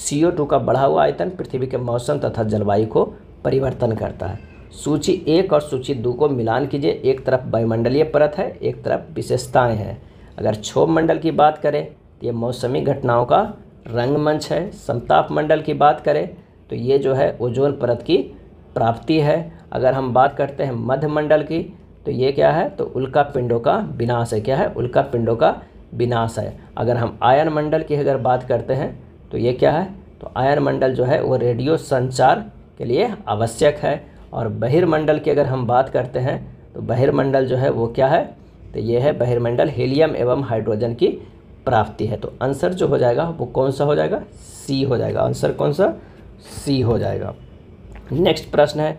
Speaker 1: सी का बढ़ा हुआ आयतन पृथ्वी के मौसम तथा जलवायु को परिवर्तन करता है सूची एक और सूची दो को मिलान कीजिए एक तरफ वायुमंडलीय परत है एक तरफ विशेषताएं हैं अगर क्षोभ मंडल की बात करें तो ये मौसमी घटनाओं का रंगमंच है समताप मंडल की बात करें तो ये जो है ओजोन परत की प्राप्ति है अगर हम बात करते हैं मध्य मंडल की तो ये क्या है तो उल्का पिंडों का विनाश है क्या है उल्का पिंडों का विनाश है अगर हम आयन मंडल की अगर बात करते हैं तो ये क्या है तो आयन मंडल जो है वो रेडियो संचार के लिए आवश्यक है और बहिर्मंडल की अगर हम बात करते हैं तो बहिर्मंडल जो है वो क्या है तो ये है बहिर्मंडल हीलियम एवं हाइड्रोजन की प्राप्ति है तो आंसर जो हो जाएगा वो कौन सा हो जाएगा सी हो जाएगा आंसर कौन सा सी हो जाएगा नेक्स्ट प्रश्न है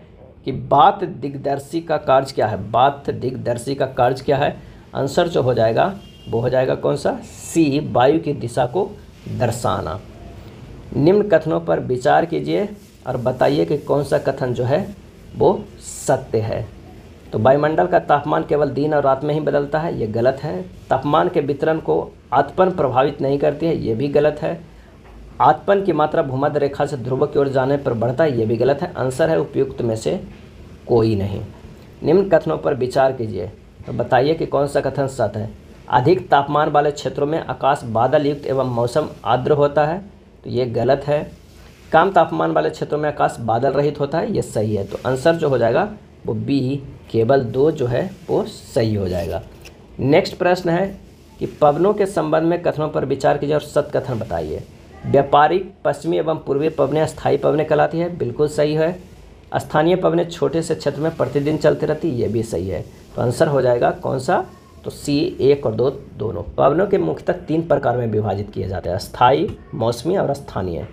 Speaker 1: कि बात दिग्दर्शी का कार्य क्या है बात दिग्दर्शी का कार्य क्या है आंसर जो हो जाएगा वो हो जाएगा कौन सा सी वायु की दिशा को दर्शाना निम्न कथनों पर विचार कीजिए और बताइए कि कौन सा कथन जो है वो सत्य है तो वायुमंडल का तापमान केवल दिन और रात में ही बदलता है ये गलत है तापमान के वितरण को आत्पन प्रभावित नहीं करती है ये भी गलत है आत्पन की मात्रा भूमध्य रेखा से ध्रुव की ओर जाने पर बढ़ता है ये भी गलत है आंसर है उपयुक्त में से कोई नहीं निम्न कथनों पर विचार कीजिए तो बताइए कि कौन सा कथन सत्य है अधिक तापमान वाले क्षेत्रों में आकाश बादल युक्त एवं मौसम आर्द्र होता है तो ये गलत है कम तापमान वाले क्षेत्रों में आकाश बादल रहित होता है ये सही है तो आंसर जो हो जाएगा वो बी केवल दो जो है वो सही हो जाएगा नेक्स्ट प्रश्न है कि पवनों के संबंध में कथनों पर विचार कीजिए और सत्कथन बताइए व्यापारिक पश्चिमी एवं पूर्वी पवने स्थायी पवने कहलाती है बिल्कुल सही है स्थानीय पवने छोटे से क्षेत्र में प्रतिदिन चलती रहती है ये भी सही है तो आंसर हो जाएगा कौन सा तो सी एक और दो दोनों पवनों के मुख्यतः तीन प्रकार में विभाजित किए जाते हैं स्थायी मौसमी और स्थानीय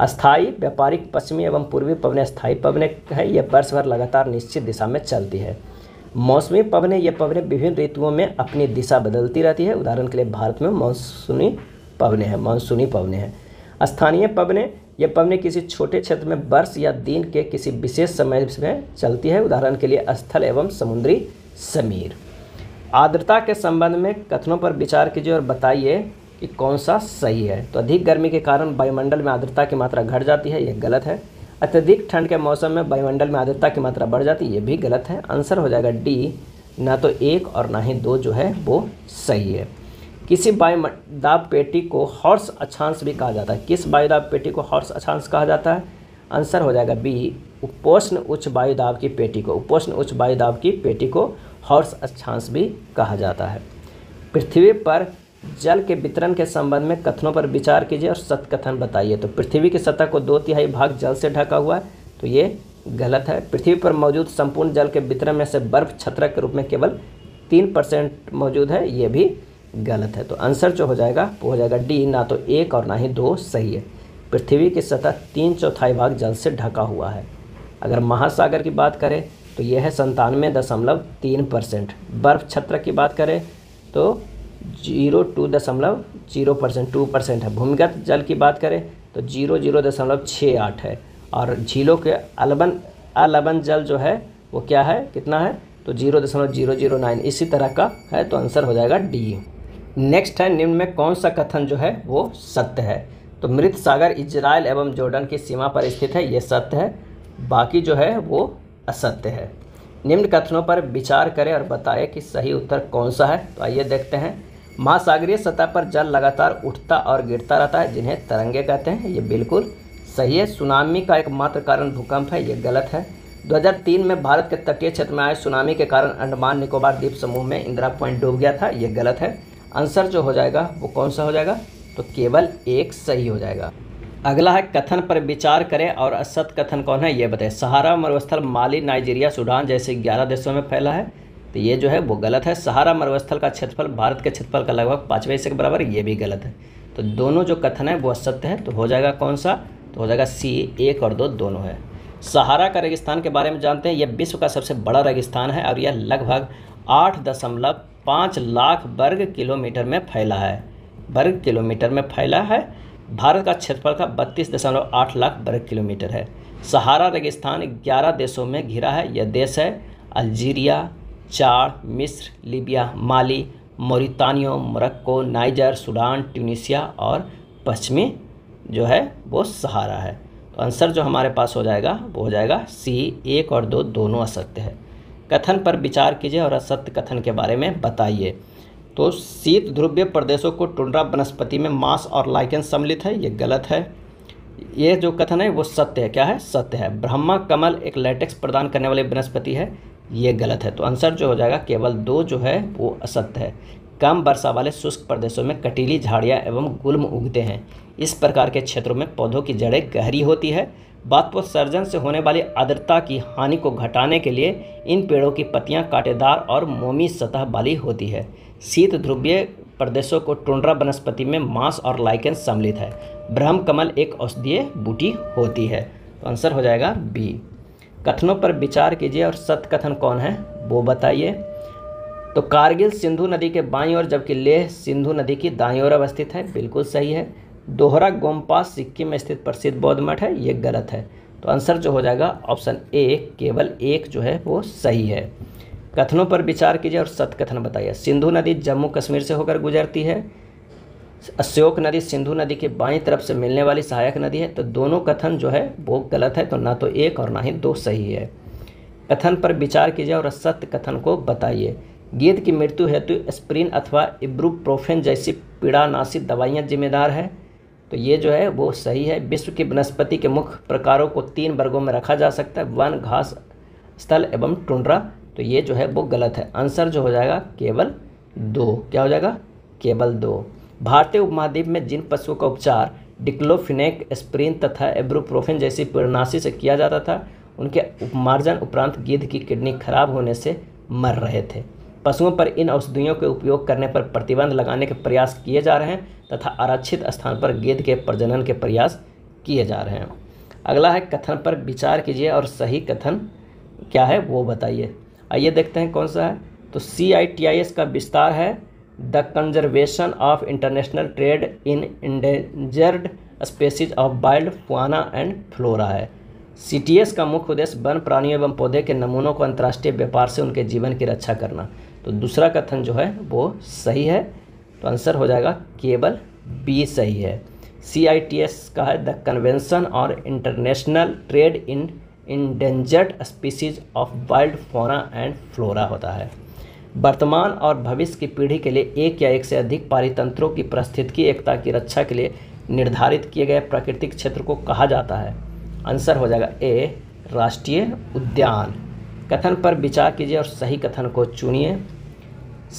Speaker 1: अस्थायी व्यापारिक पश्चिमी एवं पूर्वी पवने स्थायी पवने है यह वर्ष भर लगातार निश्चित दिशा में चलती है मौसमी पवनें ये पवनें विभिन्न ऋतुओं में अपनी दिशा बदलती रहती है उदाहरण के लिए भारत में मानसूनी पवनें हैं मानसूनी पवनें हैं स्थानीय पवनें ये पवनें किसी छोटे क्षेत्र में वर्ष या दिन के किसी विशेष समय में चलती है उदाहरण के लिए स्थल एवं समुद्री समीर आर्द्रता के संबंध में कथनों पर विचार कीजिए और बताइए कि कौन सा सही है तो अधिक गर्मी के कारण वायुमंडल में आर्द्रता की मात्रा घट जाती है यह गलत है अत्यधिक ठंड के मौसम में वायुमंडल में आर्द्रता की मात्रा बढ़ जाती है ये भी गलत है आंसर हो जाएगा डी ना तो एक और ना ही दो जो है वो सही है किसी वायुदाब पेटी को हॉर्स अछांश भी कहा जाता है किस वायुदाब पेटी को हॉर्स अछांश कहा जाता है आंसर हो जाएगा बी उपोष्ण उच्च वायुदाब की पेटी को उपोष्ण उच्च वायुदाब की पेटी को हॉर्स अच्छांश भी कहा जाता है पृथ्वी पर जल के वितरण के संबंध में कथनों पर विचार कीजिए और कथन बताइए तो पृथ्वी की सतह को दो तिहाई भाग जल से ढका हुआ है तो ये गलत है पृथ्वी पर मौजूद संपूर्ण जल के वितरण में से बर्फ छत्र के रूप में केवल तीन परसेंट मौजूद है ये भी गलत है तो आंसर जो हो जाएगा वो हो जाएगा डी ना तो एक और ना ही दो सही है पृथ्वी की सतह तीन चौथाई भाग जल से ढका हुआ है अगर महासागर की बात करें तो यह है संतानवे दशमलव तीन परसेंट बर्फ छत्र की बात करें तो जीरो टू दशमलव जीरो परसेंट टू परसेंट है भूमिगत जल की बात करें तो जीरो जीरो दशमलव छः आठ है और झीलों के अलबन अलबन जल जो है वो क्या है कितना है तो जीरो दशमलव जीरो जीरो नाइन इसी तरह का है तो आंसर हो जाएगा डी नेक्स्ट है निम्न में कौन सा कथन जो है वो सत्य है तो मृत सागर इजराइल एवं जॉर्डन की सीमा पर स्थित है ये सत्य है बाकी जो है वो असत्य है निम्न कथनों पर विचार करें और बताएं कि सही उत्तर कौन सा है तो आइए देखते हैं महासागरीय सतह पर जल लगातार उठता और गिरता रहता है जिन्हें तरंगे कहते हैं ये बिल्कुल सही है सुनामी का एकमात्र कारण भूकंप है ये गलत है 2003 में भारत के तटीय क्षेत्र में आए सुनामी के कारण अंडमान निकोबार द्वीप समूह में इंदिरा पॉइंट डूब गया था ये गलत है आंसर जो हो जाएगा वो कौन सा हो जाएगा तो केवल एक सही हो जाएगा अगला है कथन पर विचार करें और असत कथन कौन है ये बताएं सहारा मरुस्थल माली नाइजीरिया सूडान जैसे ग्यारह देशों में फैला है तो ये जो है वो गलत है सहारा मरुस्थल का क्षेत्रफल भारत के क्षेत्रफल का लगभग पाँचवें हिस्से के बराबर ये भी गलत है तो दोनों जो कथन है वो असत्य है तो हो जाएगा कौन सा तो हो जाएगा सी एक और दो दोनों है सहारा का रेगिस्तान के बारे में जानते हैं यह विश्व का सबसे बड़ा रेगिस्तान है और यह लगभग आठ दशमलव पाँच लाख वर्ग किलोमीटर में फैला है वर्ग किलोमीटर में फैला है भारत का क्षेत्रफल का बत्तीस दशमलव आठ लाख वर्ग किलोमीटर है सहारा रेगिस्तान ग्यारह देशों में घिरा है यह देश है अल्जीरिया चार मिस्र Libya Mali Mauritania Morocco Niger Sudan Tunisia और पश्चिमी जो है वो सहारा है तो आंसर जो हमारे पास हो जाएगा वो हो जाएगा सी एक और दो दोनों असत्य है कथन पर विचार कीजिए और असत्य कथन के बारे में बताइए तो शीत ध्रुव्य प्रदेशों को टुंड्रा वनस्पति में मांस और लाइकन सम्मिलित है ये गलत है ये जो कथन है वो सत्य है क्या है सत्य है ब्रह्मा कमल एक लेटेक्स प्रदान करने वाली वनस्पति है ये गलत है तो आंसर जो हो जाएगा केवल दो जो है वो असत्य है कम वर्षा वाले शुष्क प्रदेशों में कटीली झाड़ियाँ एवं गुल्म उगते हैं इस प्रकार के क्षेत्रों में पौधों की जड़ें गहरी होती है सर्जन से होने वाली आर्द्रता की हानि को घटाने के लिए इन पेड़ों की पत्तियां काटेदार और मोमी सतह वाली होती है शीत ध्रुवीय प्रदेशों को टुंड्रा वनस्पति में मांस और लाइकेन सम्मिलित है ब्रह्म कमल एक औषधीय बूटी होती है तो आंसर हो जाएगा बी कथनों पर विचार कीजिए और सत्य कथन कौन है वो बताइए तो कारगिल सिंधु नदी के बाईं ओर जबकि लेह सिंधु नदी की दाईं ओर अवस्थित है बिल्कुल सही है दोहरा गोमपा सिक्किम में स्थित प्रसिद्ध बौद्ध मठ है ये गलत है तो आंसर जो हो जाएगा ऑप्शन ए केवल एक जो है वो सही है कथनों पर विचार कीजिए और सत्य कथन बताइए सिंधु नदी जम्मू कश्मीर से होकर गुजरती है अशोक नदी सिंधु नदी के बाईं तरफ से मिलने वाली सहायक नदी है तो दोनों कथन जो है वो गलत है तो ना तो एक और ना ही दो सही है कथन पर विचार कीजिए और सत्य कथन को बताइए गेंद की मृत्यु हेतु तो स्प्रिन अथवा इब्रूप्रोफेन जैसी पीड़ानाशी दवाइयाँ जिम्मेदार हैं तो ये जो है वो सही है विश्व की वनस्पति के मुख्य प्रकारों को तीन वर्गों में रखा जा सकता है वन घास स्थल एवं टुंड्रा तो ये जो है वो गलत है आंसर जो हो जाएगा केवल दो क्या हो जाएगा केवल दो भारतीय उपमहाद्वीप में जिन पशुओं का उपचार डिक्लोफिनेक स्प्रिन तथा एब्रोप्रोफेन जैसी प्रनाशी से किया जाता था उनके उपमार्जन उपरांत गिद्ध की किडनी खराब होने से मर रहे थे पशुओं पर इन औषधियों के उपयोग करने पर प्रतिबंध लगाने के प्रयास किए जा रहे हैं तथा आरक्षित स्थान पर गिद्ध के प्रजनन के प्रयास किए जा रहे हैं अगला है कथन पर विचार कीजिए और सही कथन क्या है वो बताइए आइए देखते हैं कौन सा है तो सी आई टी आई एस का विस्तार है the conservation of international trade in endangered species of wild fauna and flora है सी का मुख्य उद्देश्य वन प्राणियों एवं पौधे के नमूनों को अंतर्राष्ट्रीय व्यापार से उनके जीवन की रक्षा करना तो दूसरा कथन जो है वो सही है तो आंसर हो जाएगा केवल बी सही है सी का है द कन्वेंशन और international trade in endangered species of wild fauna and flora होता है वर्तमान और भविष्य की पीढ़ी के लिए एक या एक से अधिक पारितंत्रों की की एकता की रक्षा के लिए निर्धारित किए गए प्राकृतिक क्षेत्र को कहा जाता है आंसर हो जाएगा ए राष्ट्रीय उद्यान कथन पर विचार कीजिए और सही कथन को चुनिए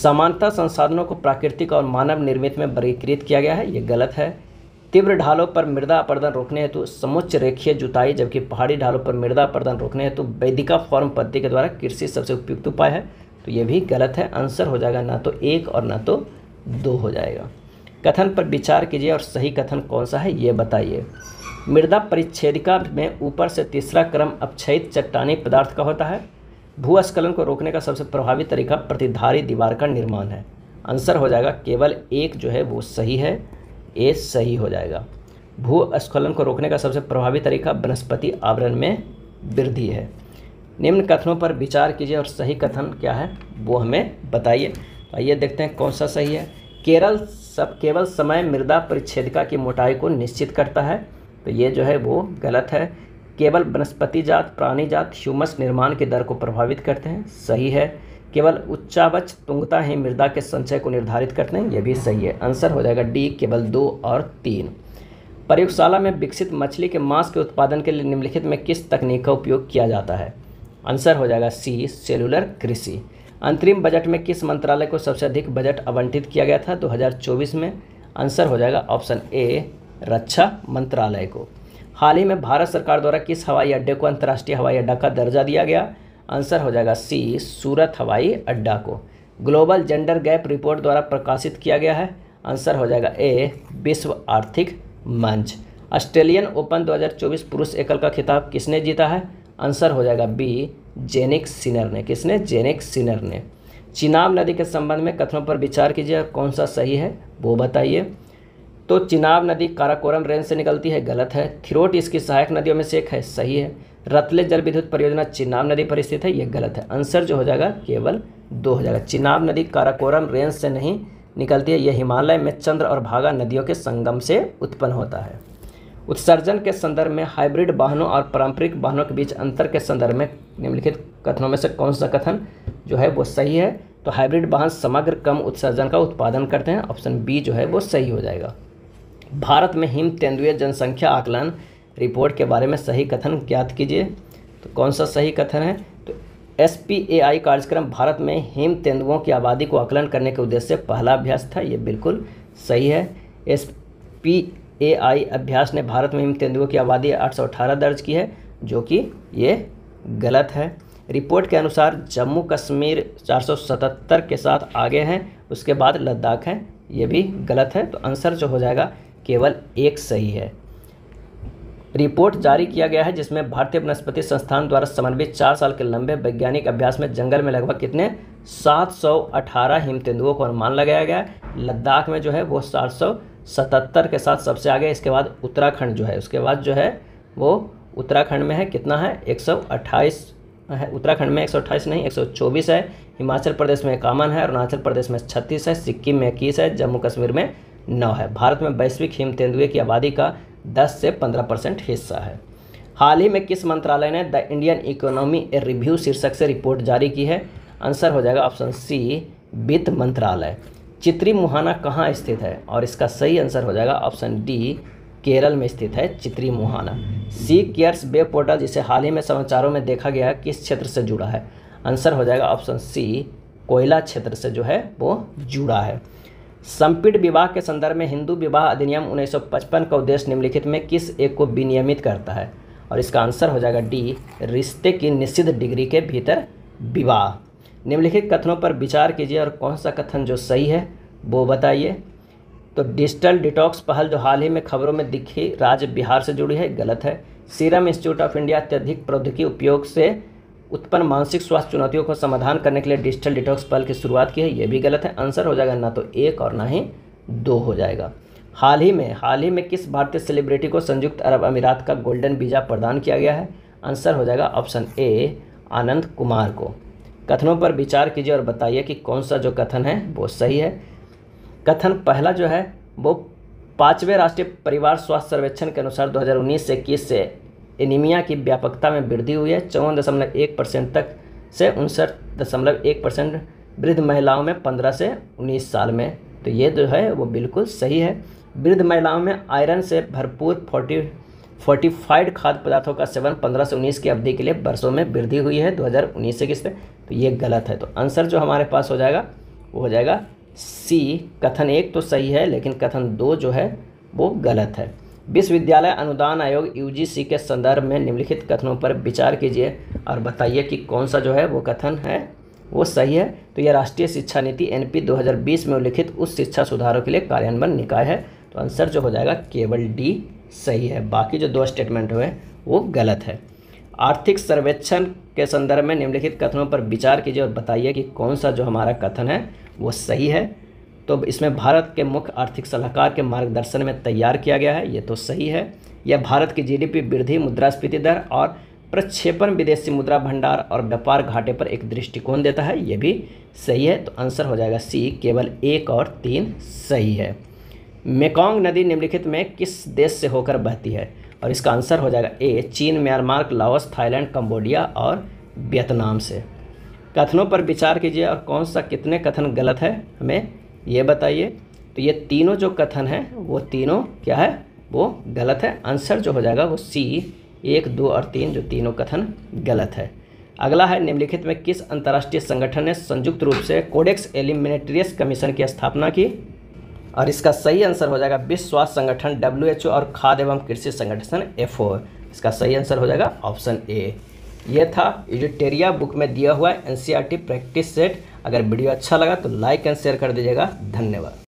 Speaker 1: समानता संसाधनों को प्राकृतिक और मानव निर्मित में वर्गीकृत किया गया है ये गलत है तीव्र ढालों पर मृदा अपर्दन रोकने हेतु समुच्च रेखीय जुताई जबकि पहाड़ी ढालों पर मृदा अपर्दन रोकने हेतु वैदिका फॉर्म पद्धति के द्वारा कृषि सबसे उपयुक्त उपाय है तो ये भी गलत है आंसर हो जाएगा ना तो एक और ना तो दो हो जाएगा कथन पर विचार कीजिए और सही कथन कौन सा है ये बताइए मृदा परिच्छेदिका में ऊपर से तीसरा क्रम अपक्षयित चट्टानी पदार्थ का होता है भूस्खलन को रोकने का सबसे प्रभावी तरीका प्रतिधारी दीवार का निर्माण है आंसर हो जाएगा केवल एक जो है वो सही है ए सही हो जाएगा भूस्खलन को रोकने का सबसे प्रभावी तरीका वनस्पति आवरण में वृद्धि है निम्न कथनों पर विचार कीजिए और सही कथन क्या है वो हमें बताइए तो आइए देखते हैं कौन सा सही है केरल सब केवल समय मृदा परिच्छेदिका की मोटाई को निश्चित करता है तो ये जो है वो गलत है केवल वनस्पति जात प्राणी जात ह्यूमस निर्माण के दर को प्रभावित करते हैं सही है केवल उच्चावच तुंगता ही मृदा के संचय को निर्धारित करते हैं यह भी सही है आंसर हो जाएगा डी केवल दो और तीन प्रयोगशाला में विकसित मछली के मांस के उत्पादन के लिए निम्नलिखित में किस तकनीक का उपयोग किया जाता है आंसर हो जाएगा सी सेलुलर कृषि अंतरिम बजट में किस मंत्रालय को सबसे अधिक बजट आवंटित किया गया था 2024 में आंसर हो जाएगा ऑप्शन ए रक्षा मंत्रालय को हाल ही में भारत सरकार द्वारा किस हवाई अड्डे को अंतर्राष्ट्रीय हवाई अड्डा का दर्जा दिया गया आंसर हो जाएगा सी सूरत हवाई अड्डा को ग्लोबल जेंडर गैप रिपोर्ट द्वारा प्रकाशित किया गया है आंसर हो जाएगा ए विश्व आर्थिक मंच ऑस्ट्रेलियन ओपन 2024 पुरुष एकल का खिताब किसने जीता है आंसर हो जाएगा बी जेनिक सिनर ने किसने जेनिक सिनर ने चिनाब नदी के संबंध में कथनों पर विचार कीजिए कौन सा सही है वो बताइए तो चिनाब नदी काराकोरम रेंज से निकलती है गलत है थिरोट इसकी सहायक नदियों में से एक है सही है रतले जल विद्युत परियोजना चिनाब नदी पर स्थित है ये गलत है आंसर जो हो जाएगा केवल दो हो जाएगा चिनाब नदी काराकोरम रेंज से नहीं निकलती है यह हिमालय में चंद्र और भागा नदियों के संगम से उत्पन्न होता है उत्सर्जन के संदर्भ में हाइब्रिड वाहनों और पारंपरिक वाहनों के बीच अंतर के संदर्भ में निम्नलिखित कथनों में से कौन सा कथन जो है वो सही है तो हाइब्रिड वाहन समग्र कम उत्सर्जन का उत्पादन करते हैं ऑप्शन बी जो है वो सही हो जाएगा भारत में हिम तेंदुए जनसंख्या आकलन रिपोर्ट के बारे में सही कथन ज्ञात कीजिए तो कौन सा सही कथन है तो एस पी ए आई कार्यक्रम भारत में हिम तेंदुओं की आबादी को आकलन करने के उद्देश्य से पहला अभ्यास था ये बिल्कुल सही है एस पी एआई अभ्यास ने भारत में तेंदुओं की आबादी 818 दर्ज की है जो कि ये गलत है रिपोर्ट के अनुसार जम्मू कश्मीर 477 के साथ आगे हैं उसके बाद लद्दाख हैं ये भी गलत है तो आंसर जो हो जाएगा केवल एक सही है रिपोर्ट जारी किया गया है जिसमें भारतीय वनस्पति संस्थान द्वारा समन्वित चार साल के लंबे वैज्ञानिक अभ्यास में जंगल में लगभग कितने 718 हिम तेंदुओं को अनुमान लगाया गया लद्दाख में जो है वो सात सतहत्तर के साथ सबसे आगे इसके बाद उत्तराखंड जो है उसके बाद जो है वो उत्तराखंड में है कितना है एक है उत्तराखंड में एक नहीं एक है हिमाचल प्रदेश में इक्यावन है अरुणाचल प्रदेश में छत्तीस है सिक्किम में इक्कीस है जम्मू कश्मीर में नौ है भारत में वैश्विक हिम तेंदुए की आबादी का 10 से 15 परसेंट हिस्सा है हाल ही में किस मंत्रालय ने the Indian economy a review शीर्षक से रिपोर्ट जारी की है आंसर हो जाएगा ऑप्शन सी वित्त मंत्रालय चित्री मुहाना कहाँ स्थित है और इसका सही आंसर हो जाएगा ऑप्शन डी केरल में स्थित है चित्री मुहाना सी केयर्स बे पोर्टल जिसे हाल ही में समाचारों में देखा गया किस क्षेत्र से जुड़ा है आंसर हो जाएगा ऑप्शन सी कोयला क्षेत्र से जो है वो जुड़ा है संपीड विवाह के संदर्भ में हिंदू विवाह अधिनियम 1955 का उद्देश्य निम्नलिखित में किस एक को विनियमित करता है और इसका आंसर हो जाएगा डी रिश्ते की निश्चित डिग्री के भीतर विवाह निम्नलिखित कथनों पर विचार कीजिए और कौन सा कथन जो सही है वो बताइए तो डिजिटल डिटॉक्स पहल जो हाल ही में खबरों में दिखी राज्य बिहार से जुड़ी है गलत है सीरम इंस्टीट्यूट ऑफ इंडिया अत्यधिक प्रौद्योगिकी उपयोग से उत्पन्न मानसिक स्वास्थ्य चुनौतियों को समाधान करने के लिए डिजिटल डिटॉक्स पहल की शुरुआत की है ये भी गलत है आंसर हो जाएगा ना तो एक और ना ही दो हो जाएगा हाल ही में हाल ही में किस भारतीय सेलिब्रिटी को संयुक्त अरब अमीरात का गोल्डन वीज़ा प्रदान किया गया है आंसर हो जाएगा ऑप्शन ए आनंद कुमार को कथनों पर विचार कीजिए और बताइए कि कौन सा जो कथन है वो सही है कथन पहला जो है वो पाँचवें राष्ट्रीय परिवार स्वास्थ्य सर्वेक्षण के अनुसार 2019 से इक्कीस से एनीमिया की व्यापकता में वृद्धि हुई है चौवन दशमलव एक परसेंट तक से उनसठ दशमलव एक परसेंट वृद्ध महिलाओं में पंद्रह से उन्नीस साल में तो ये जो है वो बिल्कुल सही है वृद्ध महिलाओं में आयरन से भरपूर फोर्टी फोर्टिफाइड खाद्य पदार्थों का सेवन 15 से 19 की अवधि के लिए वर्षों में वृद्धि हुई है 2019 से किस पे तो ये गलत है तो आंसर जो हमारे पास हो जाएगा वो हो जाएगा सी कथन एक तो सही है लेकिन कथन दो जो है वो गलत है विश्वविद्यालय अनुदान आयोग सी के संदर्भ में निम्नलिखित कथनों पर विचार कीजिए और बताइए कि कौन सा जो है वो कथन है वो सही है तो यह राष्ट्रीय शिक्षा नीति हज़ार 2020 में उल्लिखित उस शिक्षा सुधारों के लिए कार्यान्वयन निकाय है तो आंसर जो हो जाएगा केवल डी सही है बाकी जो दो स्टेटमेंट हुए वो गलत है आर्थिक सर्वेक्षण के संदर्भ में निम्नलिखित कथनों पर विचार कीजिए और बताइए कि कौन सा जो हमारा कथन है वो सही है तो इसमें भारत के मुख्य आर्थिक सलाहकार के मार्गदर्शन में तैयार किया गया है ये तो सही है यह भारत की जीडीपी वृद्धि मुद्रास्फीति दर और प्रक्षेपण विदेशी मुद्रा भंडार और व्यापार घाटे पर एक दृष्टिकोण देता है ये भी सही है तो आंसर हो जाएगा सी केवल एक और तीन सही है मेकोंग नदी निम्नलिखित में किस देश से होकर बहती है और इसका आंसर हो जाएगा ए चीन म्यांमार लाओस थाईलैंड कम्बोडिया और वियतनाम से कथनों पर विचार कीजिए और कौन सा कितने कथन गलत है हमें ये बताइए तो ये तीनों जो कथन हैं वो तीनों क्या है वो गलत है आंसर जो हो जाएगा वो सी एक दो और तीन जो तीनों कथन गलत है अगला है निम्नलिखित में किस अंतर्राष्ट्रीय संगठन ने संयुक्त रूप से कोडेक्स एलिमिनेटरियस कमीशन की स्थापना की और इसका सही आंसर हो जाएगा विश्व स्वास्थ्य संगठन डब्ल्यू और खाद्य एवं कृषि संगठन एफ इसका सही आंसर हो जाएगा ऑप्शन ए यह था एडिटेरिया बुक में दिया हुआ एन प्रैक्टिस सेट अगर वीडियो अच्छा लगा तो लाइक एंड शेयर कर दीजिएगा धन्यवाद